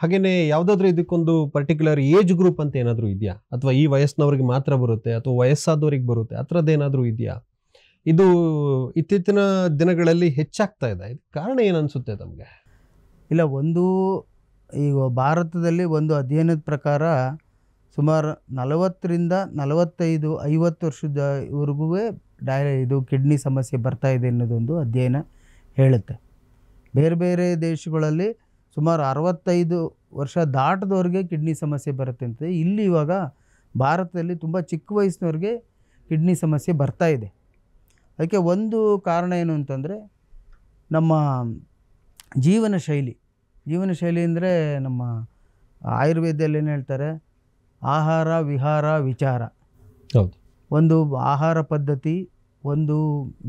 ಹಾಗೆಯೇ ಯಾವುದಾದ್ರೂ ಇದಕ್ಕೊಂದು ಪರ್ಟಿಕ್ಯುಲರ್ ಏಜ್ ಗ್ರೂಪ್ ಅಂತ ಏನಾದರೂ ಇದೆಯಾ ಅಥವಾ ಈ ವಯಸ್ಸಿನವ್ರಿಗೆ ಮಾತ್ರ ಬರುತ್ತೆ ಅಥವಾ ವಯಸ್ಸಾದವ್ರಿಗೆ ಬರುತ್ತೆ ಆ ಥರದ್ದೇನಾದರೂ ಇದೆಯಾ ಇದು ಇತ್ತೀಚಿನ ದಿನಗಳಲ್ಲಿ ಹೆಚ್ಚಾಗ್ತಾ ಇದೆ ಇದು ಕಾರಣ ಏನು ಅನಿಸುತ್ತೆ ತಮಗೆ ಇಲ್ಲ ಒಂದು ಈಗ ಭಾರತದಲ್ಲಿ ಒಂದು ಅಧ್ಯಯನದ ಪ್ರಕಾರ ಸುಮಾರು ನಲವತ್ತರಿಂದ ನಲವತ್ತೈದು ಐವತ್ತು ವರ್ಷದ ಇವ್ರಿಗೂ ಡಯ ಇದು ಕಿಡ್ನಿ ಸಮಸ್ಯೆ ಬರ್ತಾ ಇದೆ ಅನ್ನೋದೊಂದು ಅಧ್ಯಯನ ಹೇಳುತ್ತೆ ಬೇರೆ ಬೇರೆ ದೇಶಗಳಲ್ಲಿ ಸುಮಾರು ಅರವತ್ತೈದು ವರ್ಷ ದಾಟದವ್ರಿಗೆ ಕಿಡ್ನಿ ಸಮಸ್ಯೆ ಬರುತ್ತೆ ಅಂತ ಇಲ್ಲಿ ಇವಾಗ ಭಾರತದಲ್ಲಿ ತುಂಬ ಚಿಕ್ಕ ವಯಸ್ಸಿನವ್ರಿಗೆ ಕಿಡ್ನಿ ಸಮಸ್ಯೆ ಬರ್ತಾ ಇದೆ ಅದಕ್ಕೆ ಒಂದು ಕಾರಣ ಏನು ಅಂತಂದರೆ ನಮ್ಮ ಜೀವನ ಶೈಲಿ ಜೀವನ ಶೈಲಿ ಅಂದರೆ ನಮ್ಮ ಆಯುರ್ವೇದದಲ್ಲಿ ಏನು ಹೇಳ್ತಾರೆ ಆಹಾರ ವಿಹಾರ ವಿಚಾರ ಹೌದು ಒಂದು ಆಹಾರ ಪದ್ಧತಿ ಒಂದು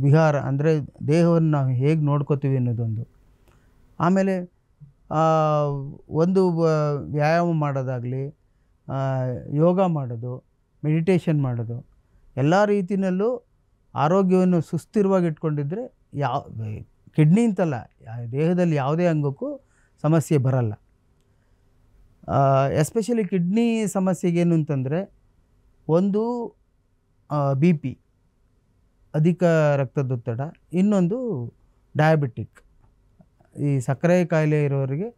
ವಿಹಾರ ಅಂದರೆ ದೇಹವನ್ನು ನಾವು ಹೇಗೆ ನೋಡ್ಕೋತೀವಿ ಅನ್ನೋದೊಂದು ಆಮೇಲೆ ಒಂದು ವ್ಯಾಯಾಮ ಮಾಡೋದಾಗಲಿ ಯೋಗ ಮಾಡೋದು ಮೆಡಿಟೇಷನ್ ಮಾಡೋದು ಎಲ್ಲ ರೀತಿಯಲ್ಲೂ ಆರೋಗ್ಯವನ್ನು ಸುಸ್ಥಿರವಾಗಿ ಇಟ್ಕೊಂಡಿದ್ದರೆ ಯಾವ ಕಿಡ್ನಿ ಅಂತಲ್ಲ ದೇಹದಲ್ಲಿ ಯಾವುದೇ ಅಂಗಕ್ಕೂ ಸಮಸ್ಯೆ ಬರಲ್ಲ ಎಸ್ಪೆಷಲಿ ಕಿಡ್ನಿ ಸಮಸ್ಯೆಗೇನು ಅಂತಂದರೆ ಒಂದು ಬಿ ಪಿ ಅಧಿಕ ರಕ್ತದೊತ್ತಡ ಇನ್ನೊಂದು ಡಯಾಬಿಟಿಕ್ ಈ ಸಕ್ಕರೆ ಕಾಯಿಲೆ ಇರೋರಿಗೆ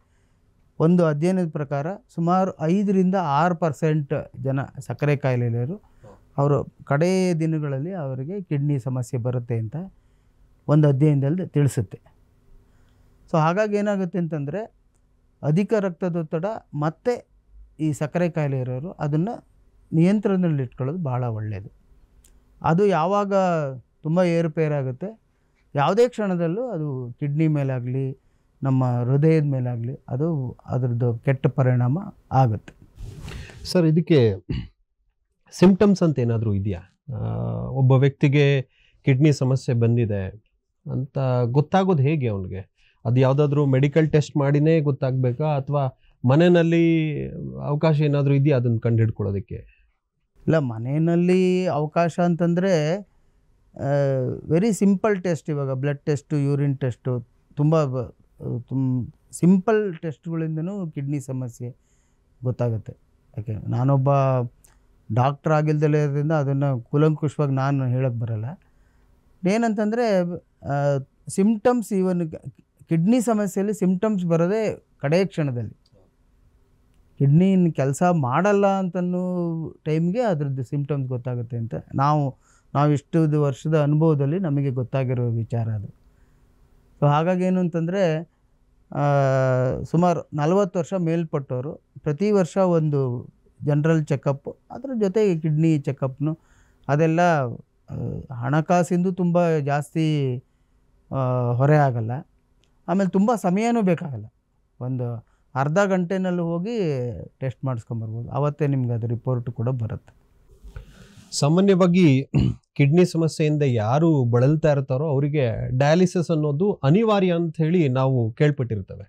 ಒಂದು ಅಧ್ಯಯನದ ಪ್ರಕಾರ ಸುಮಾರು ಐದರಿಂದ ಆರು ಪರ್ಸೆಂಟ್ ಜನ ಸಕ್ಕರೆ ಇರೋರು ಅವರು ಕಡೆಯ ದಿನಗಳಲ್ಲಿ ಅವರಿಗೆ ಕಿಡ್ನಿ ಸಮಸ್ಯೆ ಬರುತ್ತೆ ಅಂತ ಒಂದು ಅಧ್ಯಯನದಲ್ಲಿ ತಿಳಿಸುತ್ತೆ ಸೊ ಹಾಗಾಗಿ ಏನಾಗುತ್ತೆ ಅಂತಂದರೆ ಅಧಿಕ ರಕ್ತದೊತ್ತಡ ಮತ್ತೆ ಈ ಸಕ್ಕರೆ ಕಾಯಿಲೆ ಇರೋರು ಅದನ್ನು ನಿಯಂತ್ರಣದಲ್ಲಿಟ್ಕೊಳ್ಳೋದು ಭಾಳ ಒಳ್ಳೆಯದು ಅದು ಯಾವಾಗ ತುಂಬ ಏರುಪೇರಾಗುತ್ತೆ ಯಾವುದೇ ಕ್ಷಣದಲ್ಲೂ ಅದು ಕಿಡ್ನಿ ಮೇಲಾಗಲಿ ನಮ್ಮ ಹೃದಯದ ಮೇಲಾಗಲಿ ಅದು ಅದರದ್ದು ಕೆಟ್ಟ ಪರಿಣಾಮ ಆಗುತ್ತೆ ಸರ್ ಇದಕ್ಕೆ ಸಿಂಪ್ಟಮ್ಸ್ ಅಂತ ಏನಾದರೂ ಇದೆಯಾ ಒಬ್ಬ ವ್ಯಕ್ತಿಗೆ ಕಿಡ್ನಿ ಸಮಸ್ಯೆ ಬಂದಿದೆ ಅಂತ ಗೊತ್ತಾಗೋದು ಹೇಗೆ ಅವನಿಗೆ ಅದು ಯಾವುದಾದ್ರೂ ಮೆಡಿಕಲ್ ಟೆಸ್ಟ್ ಮಾಡಿನೇ ಗೊತ್ತಾಗಬೇಕಾ ಅಥವಾ ಮನೆಯಲ್ಲಿ ಅವಕಾಶ ಏನಾದರೂ ಇದೆಯಾ ಅದನ್ನು ಕಂಡು ಹಿಡ್ಕೊಳ್ಳೋದಕ್ಕೆ ಇಲ್ಲ ಮನೆಯಲ್ಲಿ ಅವಕಾಶ ಅಂತಂದರೆ ವೆರಿ ಸಿಂಪಲ್ ಟೆಸ್ಟ್ ಇವಾಗ ಬ್ಲಡ್ ಟೆಸ್ಟು ಯೂರಿನ್ ಟೆಸ್ಟು ತುಂಬ ತುಂಬ ಸಿಂಪಲ್ ಟೆಸ್ಟ್ಗಳಿಂದನೂ ಕಿಡ್ನಿ ಸಮಸ್ಯೆ ಗೊತ್ತಾಗುತ್ತೆ ಯಾಕೆ ನಾನೊಬ್ಬ ಡಾಕ್ಟ್ರ್ ಆಗಿಲ್ದಲೇ ಇರೋದ್ರಿಂದ ಅದನ್ನು ಕೂಲಂಕುಷವಾಗಿ ನಾನು ಹೇಳೋಕ್ಕೆ ಬರಲ್ಲ ಏನಂತಂದರೆ ಸಿಮ್ಟಮ್ಸ್ ಈವನ್ ಕಿಡ್ನಿ ಸಮಸ್ಯೆಯಲ್ಲಿ ಸಿಮ್ಟಮ್ಸ್ ಬರೋದೇ ಕಡೆಯ ಕ್ಷಣದಲ್ಲಿ ಕಿಡ್ನಿನ ಕೆಲಸ ಮಾಡಲ್ಲ ಅಂತನೂ ಟೈಮ್ಗೆ ಅದ್ರದ್ದು ಸಿಮ್ಟಮ್ಸ್ ಗೊತ್ತಾಗುತ್ತೆ ಅಂತ ನಾವು ನಾವು ಇಷ್ಟು ವರ್ಷದ ಅನುಭವದಲ್ಲಿ ನಮಗೆ ಗೊತ್ತಾಗಿರೋ ವಿಚಾರ ಅದು ಸೊ ಹಾಗಾಗಿ ಏನು ಅಂತಂದರೆ ಸುಮಾರು ನಲವತ್ತು ವರ್ಷ ಮೇಲ್ಪಟ್ಟವರು ಪ್ರತಿ ವರ್ಷ ಒಂದು ಜನರಲ್ ಚೆಕಪ್ ಅದರ ಜೊತೆಗೆ ಕಿಡ್ನಿ ಚೆಕಪ್ನು ಅದೆಲ್ಲ ಹಣಕಾಸಿಂದು ತುಂಬ ಜಾಸ್ತಿ ಹೊರೆ ಆಗಲ್ಲ ಆಮೇಲೆ ತುಂಬ ಸಮಯನೂ ಬೇಕಾಗಲ್ಲ ಒಂದು ಅರ್ಧ ಗಂಟೆನಲ್ಲೂ ಹೋಗಿ ಟೆಸ್ಟ್ ಮಾಡಿಸ್ಕೊಂಬರ್ಬೋದು ಆವತ್ತೇ ನಿಮ್ಗೆ ಅದು ರಿಪೋರ್ಟ್ ಕೂಡ ಬರುತ್ತೆ ಸಾಮಾನ್ಯವಾಗಿ ಕಿಡ್ನಿ ಸಮಸ್ಯೆಯಿಂದ ಯಾರು ಬಳಲ್ತಾ ಇರ್ತಾರೋ ಅವರಿಗೆ ಡಯಾಲಿಸಿಸ್ ಅನ್ನೋದು ಅನಿವಾರ್ಯ ಅಂತ ಹೇಳಿ ನಾವು ಕೇಳ್ಪಟ್ಟಿರ್ತೇವೆ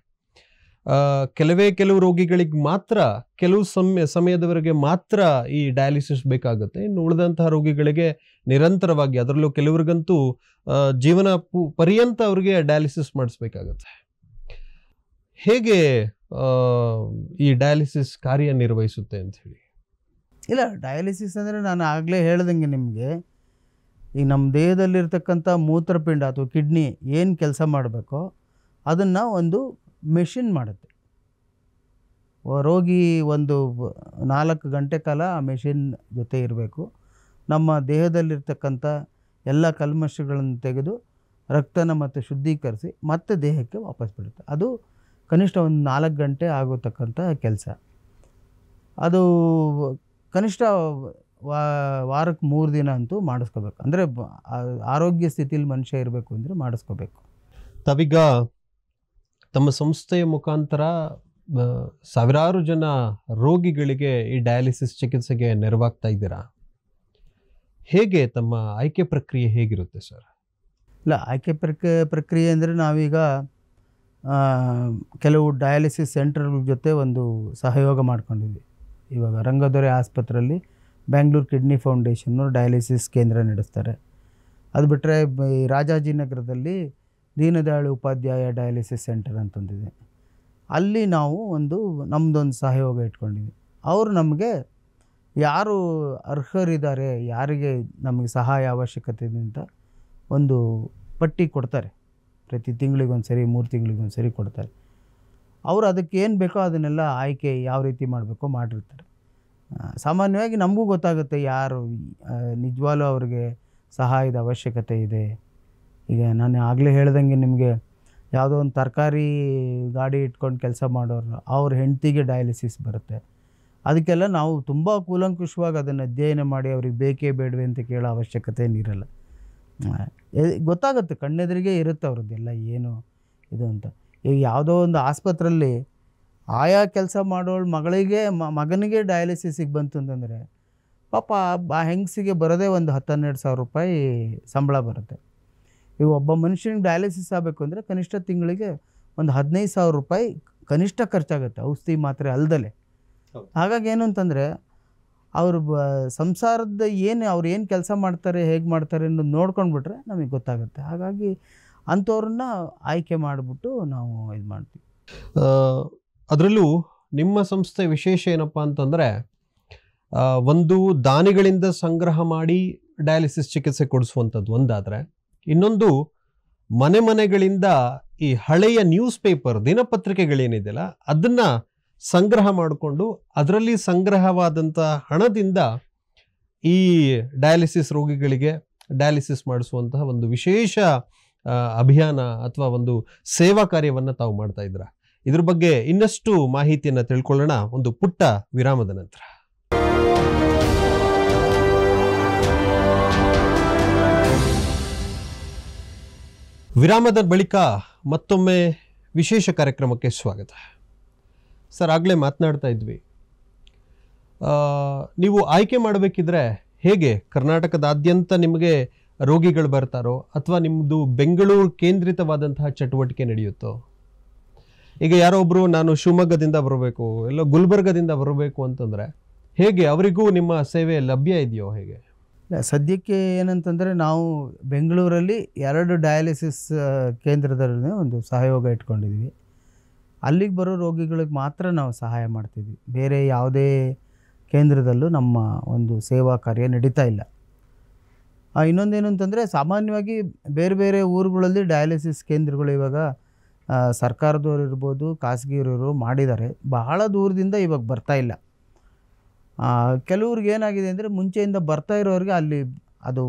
ಕೆಲವೇ ಕೆಲವು ರೋಗಿಗಳಿಗೆ ಮಾತ್ರ ಕೆಲವು ಸಮಯ ಸಮಯದವರೆಗೆ ಮಾತ್ರ ಈ ಡಯಾಲಿಸಿಸ್ ಬೇಕಾಗುತ್ತೆ ಇನ್ನು ಉಳಿದಂತಹ ರೋಗಿಗಳಿಗೆ ನಿರಂತರವಾಗಿ ಅದರಲ್ಲೂ ಕೆಲವರಿಗಂತೂ ಜೀವನ ಪರ್ಯಂತ ಅವರಿಗೆ ಡಯಾಲಿಸಿಸ್ ಮಾಡಿಸ್ಬೇಕಾಗತ್ತೆ ಹೇಗೆ ಈ ಡಯಾಲಿಸಿಸ್ ಕಾರ್ಯನಿರ್ವಹಿಸುತ್ತೆ ಅಂತ ಹೇಳಿ ಇಲ್ಲ ಡಯಾಲಿಸಿಸ್ ಅಂದರೆ ನಾನು ಆಗಲೇ ಹೇಳ್ದಂಗೆ ನಿಮಗೆ ಈಗ ನಮ್ಮ ದೇಹದಲ್ಲಿರ್ತಕ್ಕಂಥ ಮೂತ್ರಪಿಂಡ ಅಥವಾ ಕಿಡ್ನಿ ಏನು ಕೆಲಸ ಮಾಡಬೇಕೋ ಅದನ್ನು ಒಂದು ಮೆಷಿನ್ ಮಾಡುತ್ತೆ ರೋಗಿ ಒಂದು ನಾಲ್ಕು ಗಂಟೆ ಕಾಲ ಆ ಮೆಷಿನ್ ಜೊತೆ ಇರಬೇಕು ನಮ್ಮ ದೇಹದಲ್ಲಿರ್ತಕ್ಕಂಥ ಎಲ್ಲ ಕಲ್ಮಶಗಳನ್ನು ತೆಗೆದು ರಕ್ತನ ಮತ್ತು ಶುದ್ಧೀಕರಿಸಿ ಮತ್ತೆ ದೇಹಕ್ಕೆ ವಾಪಸ್ ಬಿಡುತ್ತೆ ಅದು ಕನಿಷ್ಠ ಒಂದು ನಾಲ್ಕು ಗಂಟೆ ಆಗತಕ್ಕಂಥ ಕೆಲಸ ಅದು ಕನಿಷ್ಠ ವಾರಕ್ಕೆ ಮೂರು ದಿನ ಅಂತೂ ಮಾಡಿಸ್ಕೋಬೇಕು ಅಂದರೆ ಆರೋಗ್ಯ ಸ್ಥಿತಿಲಿ ಮನುಷ್ಯ ಇರಬೇಕು ಅಂದರೆ ಮಾಡಿಸ್ಕೋಬೇಕು ತಾವೀಗ ತಮ್ಮ ಸಂಸ್ಥೆಯ ಮುಖಾಂತರ ಸಾವಿರಾರು ಜನ ರೋಗಿಗಳಿಗೆ ಈ ಡಯಾಲಿಸಿಸ್ ಚಿಕಿತ್ಸೆಗೆ ನೆರವಾಗ್ತಾ ಇದ್ದೀರಾ ಹೇಗೆ ತಮ್ಮ ಆಯ್ಕೆ ಪ್ರಕ್ರಿಯೆ ಹೇಗಿರುತ್ತೆ ಸರ್ ಇಲ್ಲ ಆಯ್ಕೆ ಪ್ರಕ್ರಿಯೆ ಪ್ರಕ್ರಿಯೆ ಅಂದರೆ ನಾವೀಗ ಕೆಲವು ಡಯಾಲಿಸಿಸ್ ಸೆಂಟರ್ಗಳ ಜೊತೆ ಒಂದು ಸಹಯೋಗ ಮಾಡ್ಕೊಂಡಿದ್ವಿ ಇವಾಗ ರಂಗದೊರೆ ಆಸ್ಪತ್ರೆಯಲ್ಲಿ ಬ್ಯಾಂಗ್ಳೂರು ಕಿಡ್ನಿ ಫೌಂಡೇಶನ್ನು ಡಯಾಲಿಸಿಸ್ ಕೇಂದ್ರ ನಡೆಸ್ತಾರೆ ಅದು ಬಿಟ್ಟರೆ ಈ ರಾಜಾಜಿನಗರದಲ್ಲಿ ದೀನದಯಾಳು ಉಪಾಧ್ಯಾಯ ಡಯಾಲಿಸಿಸ್ ಸೆಂಟರ್ ಅಂತಂದಿದೆ ಅಲ್ಲಿ ನಾವು ಒಂದು ನಮ್ಮದೊಂದು ಸಹಯೋಗ ಇಟ್ಕೊಂಡಿದ್ವಿ ಅವರು ನಮಗೆ ಯಾರು ಅರ್ಹರಿದ್ದಾರೆ ಯಾರಿಗೆ ನಮಗೆ ಸಹಾಯ ಅವಶ್ಯಕತೆ ಇದೆ ಅಂತ ಒಂದು ಪಟ್ಟಿ ಕೊಡ್ತಾರೆ ಪ್ರತಿ ತಿಂಗಳಿಗೊಂದು ಸರಿ ಮೂರು ತಿಂಗಳಿಗೊಂದು ಸರಿ ಕೊಡ್ತಾರೆ ಅವರು ಅದಕ್ಕೆ ಏನು ಬೇಕೋ ಅದನ್ನೆಲ್ಲ ಆಯ್ಕೆ ಯಾವ ರೀತಿ ಮಾಡಬೇಕೋ ಮಾಡಿರ್ತಾರೆ ಸಾಮಾನ್ಯವಾಗಿ ನಮಗೂ ಗೊತ್ತಾಗುತ್ತೆ ಯಾರು ನಿಜವಾಗ್ಲೂ ಅವ್ರಿಗೆ ಸಹಾಯದ ಅವಶ್ಯಕತೆ ಇದೆ ಈಗ ನಾನು ಆಗಲೇ ಹೇಳ್ದಂಗೆ ನಿಮಗೆ ಯಾವುದೋ ಒಂದು ತರಕಾರಿ ಗಾಡಿ ಇಟ್ಕೊಂಡು ಕೆಲಸ ಮಾಡೋರು ಅವ್ರ ಹೆಂಡ್ತಿಗೆ ಡಯಾಲಿಸಿಸ್ ಬರುತ್ತೆ ಅದಕ್ಕೆಲ್ಲ ನಾವು ತುಂಬ ಕೂಲಂಕುಷವಾಗಿ ಅದನ್ನು ಅಧ್ಯಯನ ಮಾಡಿ ಅವ್ರಿಗೆ ಬೇಕೇ ಬೇಡವೆ ಅಂತ ಕೇಳೋ ಅವಶ್ಯಕತೆ ಏನಿರಲ್ಲ ಗೊತ್ತಾಗುತ್ತೆ ಕಣ್ಣೆದುರಿಗೆ ಇರುತ್ತೆ ಅವ್ರದ್ದೆಲ್ಲ ಏನು ಇದು ಅಂತ ಈಗ ಯಾವುದೋ ಒಂದು ಆಸ್ಪತ್ರೆಯಲ್ಲಿ ಆಯಾ ಕೆಲಸ ಮಾಡೋಳು ಮಗಳಿಗೆ ಮಗನಿಗೆ ಡಯಾಲಿಸಿಸಿಗೆ ಬಂತು ಅಂತಂದರೆ ಪಾಪ ಆ ಹೆಂಗಸಿಗೆ ಬರೋದೇ ಒಂದು ಹತ್ತು ಹನ್ನೆರಡು ಸಾವಿರ ರೂಪಾಯಿ ಸಂಬಳ ಬರುತ್ತೆ ಈಗ ಒಬ್ಬ ಮನುಷ್ಯನಿಗೆ ಡಯಾಲಿಸಿಸ್ ಆಗಬೇಕು ಅಂದರೆ ಕನಿಷ್ಠ ತಿಂಗಳಿಗೆ ಒಂದು ಹದಿನೈದು ಸಾವಿರ ರೂಪಾಯಿ ಕನಿಷ್ಠ ಖರ್ಚಾಗುತ್ತೆ ಔಷಧಿ ಮಾತ್ರೆ ಅಲ್ದಲೆ ಹಾಗಾಗಿ ಏನು ಅಂತಂದರೆ ಅವರು ಬ ಸಂಸಾರದ ಏನು ಅವ್ರು ಏನು ಕೆಲಸ ಮಾಡ್ತಾರೆ ಹೇಗೆ ಮಾಡ್ತಾರೆ ಅನ್ನೋದು ನೋಡ್ಕೊಂಡ್ಬಿಟ್ರೆ ನಮಗೆ ಗೊತ್ತಾಗುತ್ತೆ ಹಾಗಾಗಿ ಅಂಥವ್ರನ್ನ ಆಯ್ಕೆ ಮಾಡಿಬಿಟ್ಟು ನಾವು ಇದು ಮಾಡ್ತೀವಿ ಅದರಲ್ಲೂ ನಿಮ್ಮ ಸಂಸ್ಥೆ ವಿಶೇಷ ಏನಪ್ಪ ಅಂತಂದರೆ ಒಂದು ದಾನಿಗಳಿಂದ ಸಂಗ್ರಹ ಮಾಡಿ ಡಯಾಲಿಸಿಸ್ ಚಿಕಿತ್ಸೆ ಕೊಡಿಸುವಂಥದ್ದು ಒಂದಾದರೆ ಇನ್ನೊಂದು ಮನೆ ಮನೆಗಳಿಂದ ಈ ಹಳೆಯ ನ್ಯೂಸ್ ಪೇಪರ್ ದಿನಪತ್ರಿಕೆಗಳೇನಿದೆಯಲ್ಲ ಅದನ್ನು ಸಂಗ್ರಹ ಮಾಡಿಕೊಂಡು ಅದರಲ್ಲಿ ಸಂಗ್ರಹವಾದಂಥ ಹಣದಿಂದ ಈ ಡಯಾಲಿಸಿಸ್ ರೋಗಿಗಳಿಗೆ ಡಯಾಲಿಸಿಸ್ ಮಾಡಿಸುವಂತಹ ಒಂದು ವಿಶೇಷ ಅಭಿಯಾನ ಅಥವಾ ಒಂದು ಸೇವಾ ಕಾರ್ಯವನ್ನು ತಾವು ಮಾಡ್ತಾ ಇದ್ರ ಇದ್ರ ಬಗ್ಗೆ ಇನ್ನಷ್ಟು ಮಾಹಿತಿಯನ್ನು ತಿಳ್ಕೊಳ್ಳೋಣ ಒಂದು ಪುಟ್ಟ ವಿರಾಮದ ನಂತರ ವಿರಾಮದ ಬಳಿಕ ಮತ್ತೊಮ್ಮೆ ವಿಶೇಷ ಕಾರ್ಯಕ್ರಮಕ್ಕೆ ಸ್ವಾಗತ ಸರ್ ಆಗಲೇ ಮಾತನಾಡ್ತಾ ಇದ್ವಿ ನೀವು ಆಯ್ಕೆ ಮಾಡಬೇಕಿದ್ರೆ ಹೇಗೆ ಕರ್ನಾಟಕದಾದ್ಯಂತ ನಿಮಗೆ ರೋಗಿಗಳು ಬರ್ತಾರೋ ಅಥವಾ ನಿಮ್ಮದು ಬೆಂಗಳೂರು ಕೇಂದ್ರಿತವಾದಂತಹ ಚಟುವಟಿಕೆ ನಡೆಯುತ್ತೋ ಈಗ ಯಾರೋ ಒಬ್ಬರು ನಾನು ಶಿವಮೊಗ್ಗದಿಂದ ಬರಬೇಕು ಎಲ್ಲ ಗುಲ್ಬರ್ಗದಿಂದ ಬರಬೇಕು ಅಂತಂದರೆ ಹೇಗೆ ಅವರಿಗೂ ನಿಮ್ಮ ಸೇವೆ ಲಭ್ಯ ಇದೆಯೋ ಹೇಗೆ ಸದ್ಯಕ್ಕೆ ಏನಂತಂದರೆ ನಾವು ಬೆಂಗಳೂರಲ್ಲಿ ಎರಡು ಡಯಾಲಿಸಿಸ್ ಕೇಂದ್ರದಲ್ಲೇ ಒಂದು ಸಹಯೋಗ ಇಟ್ಕೊಂಡಿದ್ವಿ ಅಲ್ಲಿಗೆ ಬರೋ ರೋಗಿಗಳಿಗೆ ಮಾತ್ರ ನಾವು ಸಹಾಯ ಮಾಡ್ತಿದ್ವಿ ಬೇರೆ ಯಾವುದೇ ಕೇಂದ್ರದಲ್ಲೂ ನಮ್ಮ ಒಂದು ಸೇವಾ ಕಾರ್ಯ ನಡೀತಾ ಇಲ್ಲ ಇನ್ನೊಂದೇನು ಅಂತಂದರೆ ಸಾಮಾನ್ಯವಾಗಿ ಬೇರೆ ಬೇರೆ ಊರುಗಳಲ್ಲಿ ಡಯಾಲಿಸಿಸ್ ಕೇಂದ್ರಗಳು ಇವಾಗ ಸರ್ಕಾರದವ್ರು ಇರ್ಬೋದು ಖಾಸಗಿಯವರು ಮಾಡಿದ್ದಾರೆ ಬಹಳ ದೂರದಿಂದ ಇವಾಗ ಬರ್ತಾ ಇಲ್ಲ ಕೆಲವ್ರಿಗೆ ಏನಾಗಿದೆ ಅಂದರೆ ಮುಂಚೆಯಿಂದ ಬರ್ತಾ ಇರೋರಿಗೆ ಅಲ್ಲಿ ಅದು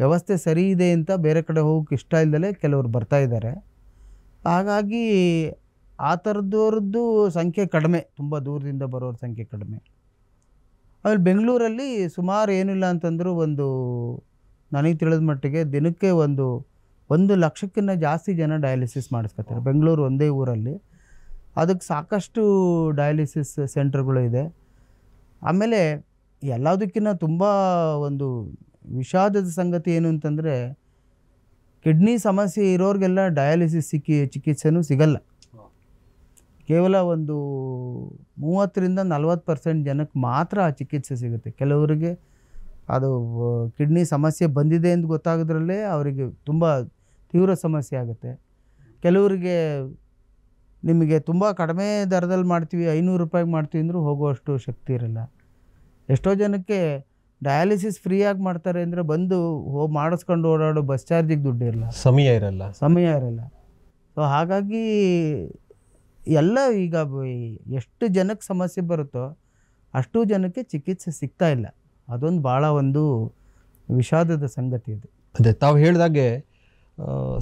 ವ್ಯವಸ್ಥೆ ಸರಿ ಇದೆ ಅಂತ ಬೇರೆ ಕಡೆ ಹೋಗೋಕೆ ಇಷ್ಟ ಇಲ್ಲದಲ್ಲೇ ಕೆಲವರು ಬರ್ತಾ ಇದ್ದಾರೆ ಹಾಗಾಗಿ ಆ ಥರದವ್ರದ್ದು ಸಂಖ್ಯೆ ಕಡಿಮೆ ತುಂಬ ದೂರದಿಂದ ಬರೋರ ಸಂಖ್ಯೆ ಕಡಿಮೆ ಆಮೇಲೆ ಬೆಂಗಳೂರಲ್ಲಿ ಸುಮಾರು ಏನಿಲ್ಲ ಅಂತಂದರೂ ಒಂದು ನನಗೆ ತಿಳಿದ ಮಟ್ಟಿಗೆ ದಿನಕ್ಕೆ ಒಂದು ಒಂದು ಲಕ್ಷಕ್ಕಿಂತ ಜಾಸ್ತಿ ಜನ ಡಯಾಲಿಸಿಸ್ ಮಾಡಿಸ್ಕೊತಾರೆ ಬೆಂಗಳೂರು ಒಂದೇ ಊರಲ್ಲಿ ಅದಕ್ಕೆ ಸಾಕಷ್ಟು ಡಯಾಲಿಸಿಸ್ ಸೆಂಟರ್ಗಳು ಇದೆ ಆಮೇಲೆ ಎಲ್ಲದಕ್ಕಿಂತ ತುಂಬ ಒಂದು ವಿಷಾದದ ಸಂಗತಿ ಏನು ಅಂತಂದರೆ ಕಿಡ್ನಿ ಸಮಸ್ಯೆ ಇರೋರಿಗೆಲ್ಲ ಡಯಾಲಿಸಿಸ್ ಸಿಕ್ಕಿ ಚಿಕಿತ್ಸೆನೂ ಸಿಗಲ್ಲ ಕೇವಲ ಒಂದು ಮೂವತ್ತರಿಂದ ನಲವತ್ತು ಪರ್ಸೆಂಟ್ ಜನಕ್ಕೆ ಮಾತ್ರ ಆ ಚಿಕಿತ್ಸೆ ಸಿಗುತ್ತೆ ಕೆಲವರಿಗೆ ಅದು ಕಿಡ್ನಿ ಸಮಸ್ಯೆ ಬಂದಿದೆ ಎಂದು ಗೊತ್ತಾಗೋದ್ರಲ್ಲೇ ಅವರಿಗೆ ತುಂಬ ತೀವ್ರ ಸಮಸ್ಯೆ ಆಗುತ್ತೆ ಕೆಲವರಿಗೆ ನಿಮಗೆ ತುಂಬ ಕಡಿಮೆ ದರದಲ್ಲಿ ಮಾಡ್ತೀವಿ ಐನೂರು ರೂಪಾಯಿಗೆ ಮಾಡ್ತೀವಿ ಅಂದರೂ ಹೋಗುವಷ್ಟು ಶಕ್ತಿ ಇರಲ್ಲ ಎಷ್ಟೋ ಜನಕ್ಕೆ ಡಯಾಲಿಸಿಸ್ ಫ್ರೀಯಾಗಿ ಮಾಡ್ತಾರೆ ಅಂದರೆ ಬಂದು ಹೋಗಿ ಮಾಡಿಸ್ಕೊಂಡು ಓಡಾಡೋ ಬಸ್ ಚಾರ್ಜಿಗೆ ದುಡ್ಡು ಇರಲ್ಲ ಸಮಯ ಇರಲ್ಲ ಸಮಯ ಇರಲ್ಲ ಸೊ ಹಾಗಾಗಿ ಎಲ್ಲ ಈಗ ಎಷ್ಟು ಜನಕ್ಕೆ ಸಮಸ್ಯೆ ಬರುತ್ತೋ ಅಷ್ಟು ಜನಕ್ಕೆ ಚಿಕಿತ್ಸೆ ಸಿಗ್ತಾ ಇಲ್ಲ ಅದೊಂದು ಭಾಳ ಒಂದು ವಿಷಾದದ ಸಂಗತಿ ಅದು ಅದೇ ತಾವು ಹೇಳಿದಾಗೆ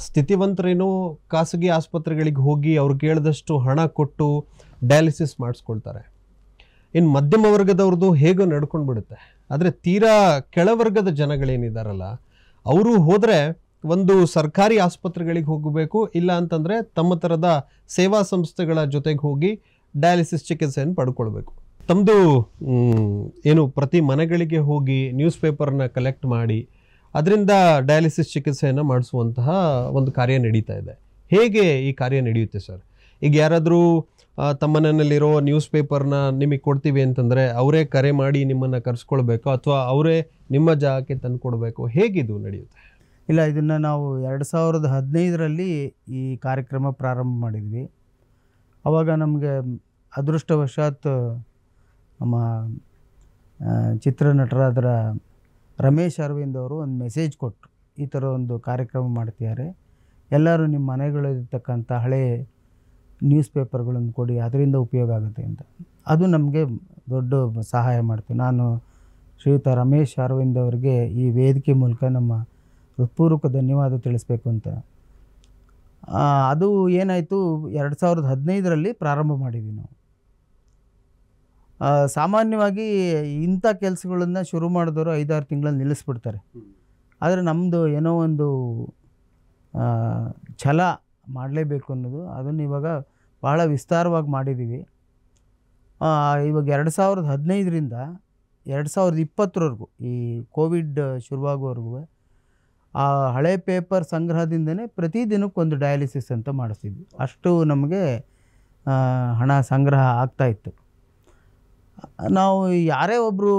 ಸ್ಥಿತಿವಂತರೇನೋ ಖಾಸಗಿ ಆಸ್ಪತ್ರೆಗಳಿಗೆ ಹೋಗಿ ಅವ್ರು ಕೇಳಿದಷ್ಟು ಹಣ ಕೊಟ್ಟು ಡಯಾಲಿಸಿಸ್ ಮಾಡಿಸ್ಕೊಳ್ತಾರೆ ಇನ್ನು ಮಧ್ಯಮ ವರ್ಗದವ್ರದ್ದು ಹೇಗೂ ನಡ್ಕೊಂಡು ಬಿಡುತ್ತೆ ಆದರೆ ತೀರಾ ಕೆಳವರ್ಗದ ಜನಗಳೇನಿದಾರಲ್ಲ ಅವರು ಹೋದರೆ ಒಂದು ಸರ್ಕಾರಿ ಆಸ್ಪತ್ರೆಗಳಿಗೆ ಹೋಗಬೇಕು ಇಲ್ಲ ಅಂತಂದರೆ ತಮ್ಮ ಥರದ ಸೇವಾ ಸಂಸ್ಥೆಗಳ ಜೊತೆಗೆ ಹೋಗಿ ಡಯಾಲಿಸಿಸ್ ಚಿಕಿತ್ಸೆಯನ್ನು ಪಡ್ಕೊಳ್ಬೇಕು ತಮ್ಮದು ಏನು ಪ್ರತಿ ಮನೆಗಳಿಗೆ ಹೋಗಿ ನ್ಯೂಸ್ ಪೇಪರ್ನ ಕಲೆಕ್ಟ್ ಮಾಡಿ ಅದರಿಂದ ಡಯಾಲಿಸಿಸ್ ಚಿಕಿತ್ಸೆಯನ್ನು ಮಾಡಿಸುವಂತಹ ಒಂದು ಕಾರ್ಯ ನಡೀತಾ ಇದೆ ಹೇಗೆ ಈ ಕಾರ್ಯ ನಡೆಯುತ್ತೆ ಸರ್ ಈಗ ಯಾರಾದರೂ ತಮ್ಮ ನ್ಯೂಸ್ ಪೇಪರ್ನ ನಿಮಗೆ ಕೊಡ್ತೀವಿ ಅಂತಂದರೆ ಅವರೇ ಕರೆ ಮಾಡಿ ನಿಮ್ಮನ್ನು ಕರೆಸ್ಕೊಳ್ಬೇಕು ಅಥವಾ ಅವರೇ ನಿಮ್ಮ ಜಾಗಕ್ಕೆ ತಂದು ಕೊಡಬೇಕು ಹೇಗಿದು ನಡೆಯುತ್ತೆ ಇಲ್ಲ ಇದನ್ನು ನಾವು ಎರಡು ಸಾವಿರದ ಹದಿನೈದರಲ್ಲಿ ಈ ಕಾರ್ಯಕ್ರಮ ಪ್ರಾರಂಭ ಮಾಡಿದ್ವಿ ಆವಾಗ ನಮಗೆ ಅದೃಷ್ಟವಶಾತ್ ನಮ್ಮ ಚಿತ್ರನಟರಾದ ರಮೇಶ್ ಅರವಿಂದ್ ಅವರು ಒಂದು ಮೆಸೇಜ್ ಕೊಟ್ಟರು ಈ ಥರ ಒಂದು ಕಾರ್ಯಕ್ರಮ ಮಾಡ್ತಿದ್ದಾರೆ ಎಲ್ಲರೂ ನಿಮ್ಮ ಮನೆಗಳಲ್ಲಿರ್ತಕ್ಕಂಥ ಹಳೆ ನ್ಯೂಸ್ ಪೇಪರ್ಗಳನ್ನು ಕೊಡಿ ಅದರಿಂದ ಉಪಯೋಗ ಆಗುತ್ತೆ ಅಂತ ಅದು ನಮಗೆ ದೊಡ್ಡ ಸಹಾಯ ಮಾಡ್ತೀವಿ ನಾನು ಶ್ರೀಯುತ ರಮೇಶ್ ಅರವಿಂದ್ ಅವರಿಗೆ ಈ ವೇದಿಕೆ ಮೂಲಕ ನಮ್ಮ ಹೃತ್ಪೂರ್ವಕ ಧನ್ಯವಾದ ತಿಳಿಸ್ಬೇಕು ಅಂತ ಅದು ಏನಾಯಿತು ಎರಡು ಸಾವಿರದ ಹದಿನೈದರಲ್ಲಿ ಪ್ರಾರಂಭ ಮಾಡಿದ್ವಿ ನಾವು ಸಾಮಾನ್ಯವಾಗಿ ಇಂಥ ಕೆಲಸಗಳನ್ನ ಶುರು ಮಾಡಿದವರು ಐದಾರು ತಿಂಗಳಲ್ಲಿ ನಿಲ್ಲಿಸ್ಬಿಡ್ತಾರೆ ಆದರೆ ನಮ್ಮದು ಏನೋ ಒಂದು ಛಲ ಮಾಡಲೇಬೇಕು ಅನ್ನೋದು ಅದನ್ನು ಇವಾಗ ಭಾಳ ವಿಸ್ತಾರವಾಗಿ ಮಾಡಿದ್ದೀವಿ ಇವಾಗ ಎರಡು ಸಾವಿರದ ಹದಿನೈದರಿಂದ ಎರಡು ಸಾವಿರದ ಇಪ್ಪತ್ತರವರೆಗೂ ಈ ಕೋವಿಡ್ ಶುರುವಾಗೋವರೆಗೂ ಆ ಹಳೆ ಪೇಪರ್ ಸಂಗ್ರಹದಿಂದನೇ ಪ್ರತಿದಿನಕ್ಕೊಂದು ಡಯಾಲಿಸಿಸ್ ಅಂತ ಮಾಡಿಸ್ತಿದ್ವಿ ಅಷ್ಟು ನಮಗೆ ಹಣ ಸಂಗ್ರಹ ಆಗ್ತಾಯಿತ್ತು ನಾವು ಯಾರೇ ಒಬ್ಬರು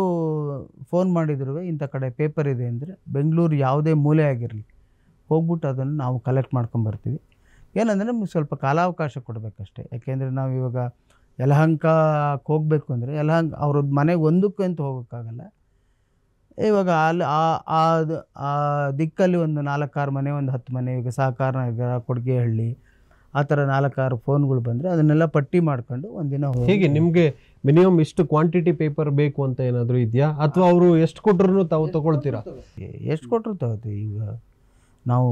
ಫೋನ್ ಮಾಡಿದ್ರು ಇಂಥ ಕಡೆ ಪೇಪರ್ ಇದೆ ಅಂದರೆ ಬೆಂಗಳೂರು ಯಾವುದೇ ಮೂಲೆ ಆಗಿರಲಿ ಹೋಗ್ಬಿಟ್ಟು ಅದನ್ನು ನಾವು ಕಲೆಕ್ಟ್ ಮಾಡ್ಕೊಂಬರ್ತೀವಿ ಏನಂದರೆ ನಮಗೆ ಸ್ವಲ್ಪ ಕಾಲಾವಕಾಶ ಕೊಡಬೇಕಷ್ಟೇ ಯಾಕೆಂದರೆ ನಾವು ಇವಾಗ ಯಲಹಂಕಕ್ಕೆ ಹೋಗಬೇಕು ಅಂದರೆ ಯಲಹಂಕ ಅವ್ರದ್ದು ಮನೆಗೆ ಒಂದಕ್ಕೆ ಅಂತ ಹೋಗೋಕ್ಕಾಗಲ್ಲ ಇವಾಗ ಅಲ್ಲಿ ಆ ಆ ದಿಕ್ಕಲ್ಲಿ ಒಂದು ನಾಲ್ಕಾರು ಮನೆ ಒಂದು ಹತ್ತು ಮನೆ ಈಗ ಸಹಕಾರ ನಗರ ಕೊಡುಗೆಹಳ್ಳಿ ಆ ಥರ ನಾಲ್ಕಾರು ಫೋನ್ಗಳು ಬಂದರೆ ಅದನ್ನೆಲ್ಲ ಪಟ್ಟಿ ಮಾಡ್ಕೊಂಡು ಒಂದಿನ ಹೋಗಿ ಹೀಗೆ ನಿಮಗೆ ಮಿನಿಮಮ್ ಇಷ್ಟು ಕ್ವಾಂಟಿಟಿ ಪೇಪರ್ ಬೇಕು ಅಂತ ಏನಾದರೂ ಇದೆಯಾ ಅಥವಾ ಅವರು ಎಷ್ಟು ಕೊಟ್ಟರು ತಾವು ತಗೊಳ್ತೀರಾ ಎಷ್ಟು ಕೊಟ್ಟರು ತಗೋತೀವಿ ಈಗ ನಾವು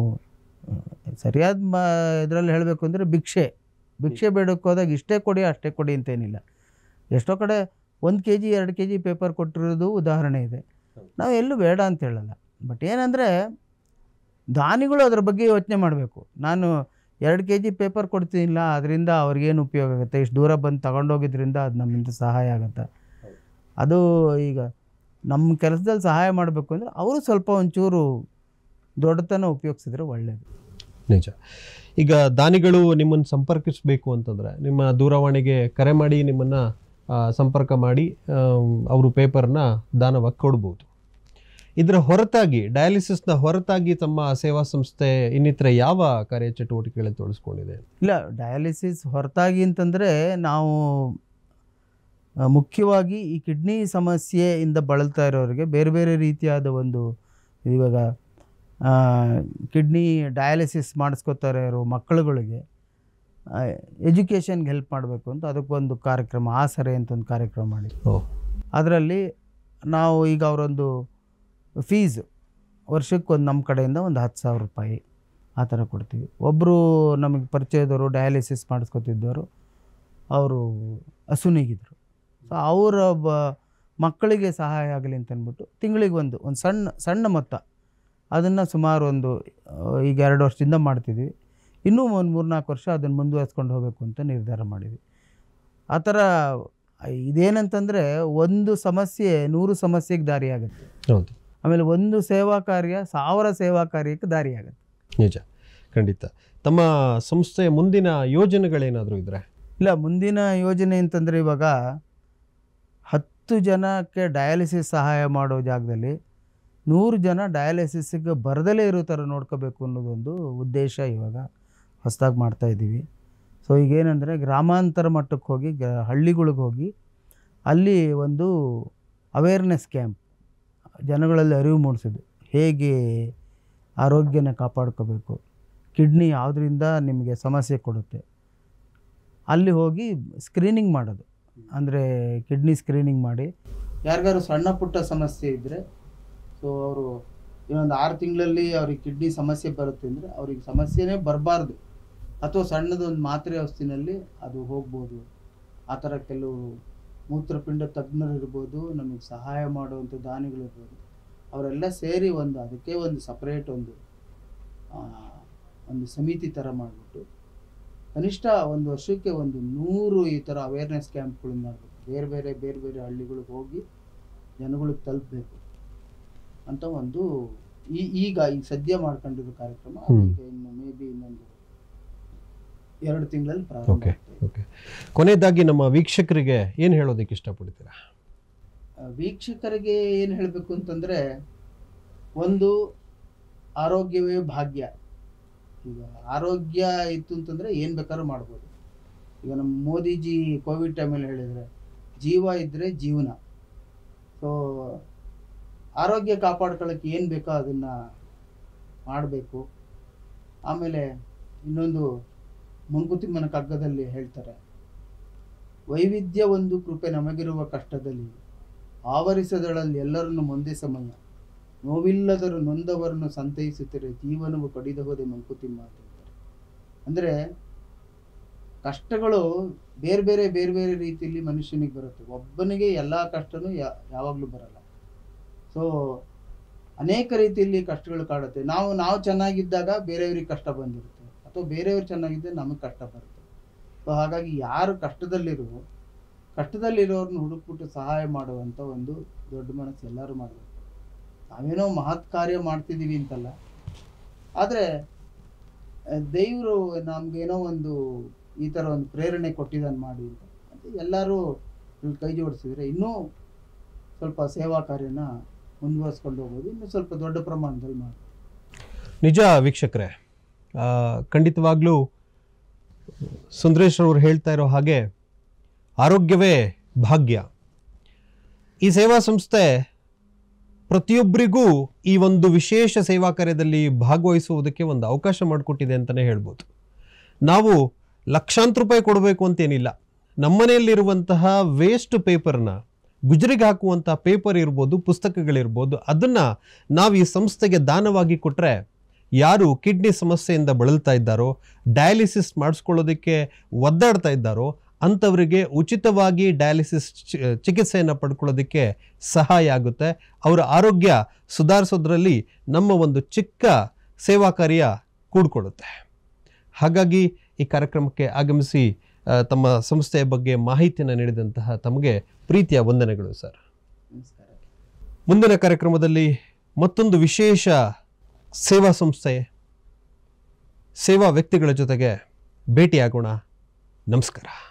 ಸರಿಯಾದ ಮ ಇದರಲ್ಲಿ ಹೇಳಬೇಕು ಅಂದರೆ ಭಿಕ್ಷೆ ಭಿಕ್ಷೆ ಬೇಡಕ್ಕೆ ಹೋದಾಗ ಇಷ್ಟೇ ಕೊಡಿ ಅಷ್ಟೇ ಕೊಡಿ ಅಂತೇನಿಲ್ಲ ಎಷ್ಟೋ ಕಡೆ ಒಂದು ಕೆ ಜಿ ಎರಡು ಕೆ ಜಿ ಪೇಪರ್ ಕೊಟ್ಟಿರೋದು ಉದಾಹರಣೆ ಇದೆ ನಾವು ಎಲ್ಲೂ ಬೇಡ ಅಂತ ಹೇಳಲ್ಲ ಬಟ್ ಏನಂದರೆ ದಾನಿಗಳು ಅದರ ಬಗ್ಗೆ ಯೋಚನೆ ಮಾಡಬೇಕು ನಾನು ಎರಡು ಕೆ ಜಿ ಪೇಪರ್ ಕೊಡ್ತೀನಿಲ್ಲ ಅದರಿಂದ ಅವ್ರಿಗೇನು ಉಪಯೋಗ ಆಗುತ್ತೆ ಇಷ್ಟು ದೂರ ಬಂದು ತಗೊಂಡೋಗಿದ್ರಿಂದ ಅದು ನಮ್ಮಿಂದ ಸಹಾಯ ಆಗುತ್ತೆ ಅದು ಈಗ ನಮ್ಮ ಕೆಲಸದಲ್ಲಿ ಸಹಾಯ ಮಾಡಬೇಕು ಅಂದರೆ ಅವರು ಸ್ವಲ್ಪ ಒಂಚೂರು ದೊಡ್ಡತನ ಉಪಯೋಗಿಸಿದ್ರೆ ಒಳ್ಳೆಯದು ನಿಜ ಈಗ ದಾನಿಗಳು ನಿಮ್ಮನ್ನು ಸಂಪರ್ಕಿಸಬೇಕು ಅಂತಂದರೆ ನಿಮ್ಮ ದೂರವಾಣಿಗೆ ಕರೆ ಮಾಡಿ ನಿಮ್ಮನ್ನು ಸಂಪರ್ಕ ಮಾಡಿ ಅವರು ಪೇಪರ್ನ ದಾನವಾಗಿ ಕೊಡ್ಬೋದು ಇದರ ಹೊರತಾಗಿ ಡಯಾಲಿಸಿಸ್ನ ಹೊರತಾಗಿ ತಮ್ಮ ಸೇವಾ ಸಂಸ್ಥೆ ಇನ್ನಿತರ ಯಾವ ಕಾರ್ಯಚಟುವಟಿಕೆಗಳಲ್ಲಿ ತೋರಿಸ್ಕೊಂಡಿದೆ ಇಲ್ಲ ಡಯಾಲಿಸಿಸ್ ಹೊರತಾಗಿ ಅಂತಂದರೆ ನಾವು ಮುಖ್ಯವಾಗಿ ಈ ಕಿಡ್ನಿ ಸಮಸ್ಯೆಯಿಂದ ಬಳಲ್ತಾ ಇರೋರಿಗೆ ಬೇರೆ ಬೇರೆ ರೀತಿಯಾದ ಒಂದು ಇವಾಗ ಕಿಡ್ನಿ ಡಯಾಲಿಸಿಸ್ ಮಾಡಿಸ್ಕೋತಾರೆ ಇರೋ ಮಕ್ಕಳುಗಳಿಗೆ ಎಜುಕೇಷನ್ಗೆ ಹೆಲ್ಪ್ ಮಾಡಬೇಕು ಅಂತ ಅದಕ್ಕೊಂದು ಕಾರ್ಯಕ್ರಮ ಆಸರೆ ಅಂತ ಒಂದು ಕಾರ್ಯಕ್ರಮ ಮಾಡಿ ಅದರಲ್ಲಿ ನಾವು ಈಗ ಅವರೊಂದು ಫೀಸು ವರ್ಷಕ್ಕೊಂದು ನಮ್ಮ ಕಡೆಯಿಂದ ಒಂದು ಹತ್ತು ಸಾವಿರ ರೂಪಾಯಿ ಆ ಥರ ಕೊಡ್ತೀವಿ ಒಬ್ಬರು ನಮಗೆ ಪರಿಚಯದವರು ಡಯಾಲಿಸಿಸ್ ಮಾಡಿಸ್ಕೊತಿದ್ದವರು ಅವರು ಹಸುನಿಗಿದ್ರು ಸೊ ಅವರ ಬ ಮಕ್ಕಳಿಗೆ ಸಹಾಯ ಆಗಲಿ ಅಂತ ತಿಂಗಳಿಗೆ ಒಂದು ಒಂದು ಸಣ್ಣ ಸಣ್ಣ ಮೊತ್ತ ಅದನ್ನು ಸುಮಾರು ಒಂದು ಈಗ ಎರಡು ವರ್ಷದಿಂದ ಮಾಡ್ತಿದ್ವಿ ಇನ್ನೂ ಒಂದು ಮೂರ್ನಾಲ್ಕು ವರ್ಷ ಅದನ್ನು ಮುಂದುವರಿಸ್ಕೊಂಡು ಹೋಗಬೇಕು ಅಂತ ನಿರ್ಧಾರ ಮಾಡಿದ್ವಿ ಆ ಥರ ಇದೇನಂತಂದರೆ ಒಂದು ಸಮಸ್ಯೆ ನೂರು ಸಮಸ್ಯೆಗೆ ದಾರಿಯಾಗುತ್ತೆ ಹೌದು ಆಮೇಲೆ ಒಂದು ಸೇವಾ ಕಾರ್ಯ ಸಾವಿರ ಸೇವಾ ಕಾರ್ಯಕ್ಕೆ ದಾರಿಯಾಗುತ್ತೆ ನಿಜ ಖಂಡಿತ ತಮ್ಮ ಸಂಸ್ಥೆಯ ಮುಂದಿನ ಯೋಜನೆಗಳೇನಾದರೂ ಇದ್ರೆ ಇಲ್ಲ ಮುಂದಿನ ಯೋಜನೆ ಅಂತಂದರೆ ಇವಾಗ ಹತ್ತು ಜನಕ್ಕೆ ಡಯಾಲಿಸಿಸ್ ಸಹಾಯ ಮಾಡೋ ಜಾಗದಲ್ಲಿ ನೂರು ಜನ ಡಯಾಲಿಸಿಸ್ಗೆ ಬರದಲೇ ಇರೋ ಥರ ನೋಡ್ಕೋಬೇಕು ಅನ್ನೋದೊಂದು ಉದ್ದೇಶ ಇವಾಗ ಹೊಸದಾಗಿ ಮಾಡ್ತಾಯಿದ್ದೀವಿ ಸೊ ಈಗೇನೆಂದರೆ ಗ್ರಾಮಾಂತರ ಮಟ್ಟಕ್ಕೆ ಹೋಗಿ ಹಳ್ಳಿಗಳಿಗೆ ಹೋಗಿ ಅಲ್ಲಿ ಒಂದು ಅವೇರ್ನೆಸ್ ಕ್ಯಾಂಪ್ ಜನಗಳಲ್ಲಿ ಅರಿವು ಮೂಡಿಸಿದ್ದು ಹೇಗೆ ಆರೋಗ್ಯನ ಕಾಪಾಡ್ಕೋಬೇಕು ಕಿಡ್ನಿ ಯಾವುದರಿಂದ ನಿಮಗೆ ಸಮಸ್ಯೆ ಕೊಡುತ್ತೆ ಅಲ್ಲಿ ಹೋಗಿ ಸ್ಕ್ರೀನಿಂಗ್ ಮಾಡೋದು ಅಂದರೆ ಕಿಡ್ನಿ ಸ್ಕ್ರೀನಿಂಗ್ ಮಾಡಿ ಯಾರಿಗಾರು ಸಣ್ಣ ಪುಟ್ಟ ಸಮಸ್ಯೆ ಇದ್ದರೆ ಸೊ ಅವರು ಇನ್ನೊಂದು ಆರು ತಿಂಗಳಲ್ಲಿ ಅವ್ರಿಗೆ ಕಿಡ್ನಿ ಸಮಸ್ಯೆ ಬರುತ್ತೆ ಅಂದರೆ ಅವ್ರಿಗೆ ಸಮಸ್ಯೆನೇ ಬರಬಾರ್ದು ಅಥವಾ ಸಣ್ಣದೊಂದು ಮಾತ್ರೆ ವಸ್ತಿನಲ್ಲಿ ಅದು ಹೋಗ್ಬೋದು ಆ ಥರ ಕೆಲವು ಮೂತ್ರಪಿಂಡ ಇರ್ಬೋದು ನಮಗೆ ಸಹಾಯ ಮಾಡುವಂಥ ದಾನಿಗಳಿರ್ಬೋದು ಅವರೆಲ್ಲ ಸೇರಿ ಒಂದು ಅದಕ್ಕೆ ಒಂದು ಸಪ್ರೇಟ್ ಒಂದು ಒಂದು ಸಮಿತಿ ಥರ ಮಾಡಿಬಿಟ್ಟು ಕನಿಷ್ಠ ಒಂದು ವರ್ಷಕ್ಕೆ ಒಂದು ನೂರು ಈ ಥರ ಅವೇರ್ನೆಸ್ ಕ್ಯಾಂಪ್ಗಳನ್ನ ಮಾಡಬೇಕು ಬೇರೆ ಬೇರೆ ಬೇರೆ ಬೇರೆ ಹಳ್ಳಿಗಳಿಗೆ ಹೋಗಿ ಜನಗಳಿಗೆ ತಲುಪಬೇಕು ಅಂತ ಒಂದು ಈ ಈಗ ಈಗ ಸದ್ಯ ಮಾಡ್ಕೊಂಡಿರೋ ಕಾರ್ಯಕ್ರಮ ಈಗ ಇನ್ನು ಮೇ ಬಿ ಇನ್ನೊಂದು ಎರಡು ತಿಂಗಳಲ್ಲಿ ಪ್ರಾರಂಭ ಓಕೆ ಓಕೆ ಕೊನೆಯದಾಗಿ ನಮ್ಮ ವೀಕ್ಷಕರಿಗೆ ಏನು ಹೇಳೋದಕ್ಕೆ ಇಷ್ಟಪಡ್ತೀರಾ ವೀಕ್ಷಕರಿಗೆ ಏನು ಹೇಳಬೇಕು ಅಂತಂದರೆ ಒಂದು ಆರೋಗ್ಯವೇ ಭಾಗ್ಯ ಈಗ ಆರೋಗ್ಯ ಇತ್ತು ಅಂತಂದರೆ ಏನು ಬೇಕಾದ್ರೂ ಮಾಡ್ಬೋದು ಈಗ ನಮ್ಮ ಮೋದಿಜಿ ಕೋವಿಡ್ ಟೈಮಲ್ಲಿ ಹೇಳಿದರೆ ಜೀವ ಇದ್ದರೆ ಜೀವನ ಸೊ ಆರೋಗ್ಯ ಕಾಪಾಡ್ಕೊಳ್ಳೋಕ್ಕೆ ಏನು ಬೇಕೋ ಅದನ್ನು ಮಾಡಬೇಕು ಆಮೇಲೆ ಇನ್ನೊಂದು ಮಂಕುತಿಮ್ಮನ ಕಗ್ಗದಲ್ಲಿ ಹೇಳ್ತಾರೆ ವೈವಿಧ್ಯ ಒಂದು ಕೃಪೆ ನಮಗಿರುವ ಕಷ್ಟದಲ್ಲಿ ಆವರಿಸದಳಲ್ಲಿ ಎಲ್ಲರನ್ನು ಮುಂದೆ ಸಮಯ ನೋವಿಲ್ಲದರೂ ನೊಂದವರನ್ನು ಸಂತೈಸುತ್ತಿರೆ ಜೀವನವು ಕಡಿದಹೋದೆ ಮಂಕುತಿಮ್ಮ ಅಂತಾರೆ ಅಂದರೆ ಕಷ್ಟಗಳು ಬೇರೆ ಬೇರೆ ಬೇರೆ ಬೇರೆ ರೀತಿಯಲ್ಲಿ ಮನುಷ್ಯನಿಗೆ ಬರುತ್ತೆ ಒಬ್ಬನಿಗೆ ಎಲ್ಲ ಕಷ್ಟನೂ ಯಾವಾಗಲೂ ಬರಲ್ಲ ಸೊ ಅನೇಕ ರೀತಿಯಲ್ಲಿ ಕಷ್ಟಗಳು ಕಾಡುತ್ತೆ ನಾವು ನಾವು ಚೆನ್ನಾಗಿದ್ದಾಗ ಬೇರೆಯವ್ರಿಗೆ ಕಷ್ಟ ಬಂದಿರುತ್ತೆ ಅಥವಾ ಬೇರೆಯವರು ಚೆನ್ನಾಗಿದ್ದರೆ ನಮಗೆ ಕಷ್ಟ ಬರುತ್ತೆ ಸೊ ಹಾಗಾಗಿ ಯಾರು ಕಷ್ಟದಲ್ಲಿರುವ ಕಷ್ಟದಲ್ಲಿರೋರ್ನ ಹುಡುಕ್ಬಿಟ್ಟು ಸಹಾಯ ಮಾಡುವಂಥ ಒಂದು ದೊಡ್ಡ ಮನಸ್ಸು ಎಲ್ಲರೂ ಮಾಡಬೇಕು ನಾವೇನೋ ಮಹತ್ ಕಾರ್ಯ ಮಾಡ್ತಿದ್ದೀವಿ ಅಂತಲ್ಲ ಆದರೆ ದೇವರು ಏನೋ ಒಂದು ಈ ಥರ ಒಂದು ಪ್ರೇರಣೆ ಕೊಟ್ಟಿದ್ದಾನೆ ಮಾಡಿ ಅಂತ ಎಲ್ಲರೂ ಎಲ್ಲರೂ ಕೈ ಜೋಡಿಸಿದ್ರೆ ಇನ್ನೂ ಸ್ವಲ್ಪ ಸೇವಾ ಕಾರ್ಯನ ಮುಂದುವರ್ಸ್ಕೊಂಡು ಹೋಗೋದು ಇನ್ನೂ ಸ್ವಲ್ಪ ದೊಡ್ಡ ಪ್ರಮಾಣದಲ್ಲಿ ಮಾಡ್ತೀವಿ ನಿಜ ವೀಕ್ಷಕರೇ ಖಂಡಿತವಾಗ್ಲೂ ಸುಂದರೇಶ್ ಅವರು ಹೇಳ್ತಾ ಇರೋ ಹಾಗೆ ಆರೋಗ್ಯವೇ ಭಾಗ್ಯ ಈ ಸೇವಾ ಸಂಸ್ಥೆ ಪ್ರತಿಯೊಬ್ಬರಿಗೂ ಈ ಒಂದು ವಿಶೇಷ ಸೇವಾ ಕಾರ್ಯದಲ್ಲಿ ಭಾಗವಹಿಸುವುದಕ್ಕೆ ಒಂದು ಅವಕಾಶ ಮಾಡಿಕೊಟ್ಟಿದೆ ಅಂತಲೇ ಹೇಳ್ಬೋದು ನಾವು ಲಕ್ಷಾಂತರ ರೂಪಾಯಿ ಕೊಡಬೇಕು ಅಂತೇನಿಲ್ಲ ನಮ್ಮನೆಯಲ್ಲಿರುವಂತಹ ವೇಸ್ಟ್ ಪೇಪರ್ನ ಗುಜರಿಗೆ ಹಾಕುವಂಥ ಪೇಪರ್ ಇರ್ಬೋದು ಪುಸ್ತಕಗಳಿರ್ಬೋದು ಅದನ್ನು ನಾವು ಈ ಸಂಸ್ಥೆಗೆ ದಾನವಾಗಿ ಕೊಟ್ಟರೆ ಯಾರು ಕಿಡ್ನಿ ಸಮಸ್ಯೆಯಿಂದ ಬಳಲ್ತಾ ಇದ್ದಾರೋ ಡಯಾಲಿಸಿಸ್ ಮಾಡಿಸ್ಕೊಳ್ಳೋದಕ್ಕೆ ಒದ್ದಾಡ್ತಾ ಇದ್ದಾರೋ ಅಂಥವರಿಗೆ ಉಚಿತವಾಗಿ ಡಯಾಲಿಸಿಸ್ ಚಿಕಿತ್ಸೆಯನ್ನು ಪಡ್ಕೊಳ್ಳೋದಕ್ಕೆ ಸಹಾಯ ಆಗುತ್ತೆ ಅವರ ಆರೋಗ್ಯ ಸುಧಾರಿಸೋದ್ರಲ್ಲಿ ನಮ್ಮ ಒಂದು ಚಿಕ್ಕ ಸೇವಾ ಕಾರ್ಯ ಕೂಡ್ಕೊಳ್ಳುತ್ತೆ ಹಾಗಾಗಿ ಈ ಕಾರ್ಯಕ್ರಮಕ್ಕೆ ಆಗಮಿಸಿ ತಮ್ಮ ಸಂಸ್ಥೆಯ ಬಗ್ಗೆ ಮಾಹಿತಿಯನ್ನು ನೀಡಿದಂತಹ ತಮಗೆ ಪ್ರೀತಿಯ ವಂದನೆಗಳು ಸರ್ ಮುಂದಿನ ಕಾರ್ಯಕ್ರಮದಲ್ಲಿ ಮತ್ತೊಂದು ವಿಶೇಷ ಸೇವಾ ಸಂಸ್ಥೆ ಸೇವಾ ವ್ಯಕ್ತಿಗಳ ಜೊತೆಗೆ ಭೇಟಿಯಾಗೋಣ ನಮಸ್ಕಾರ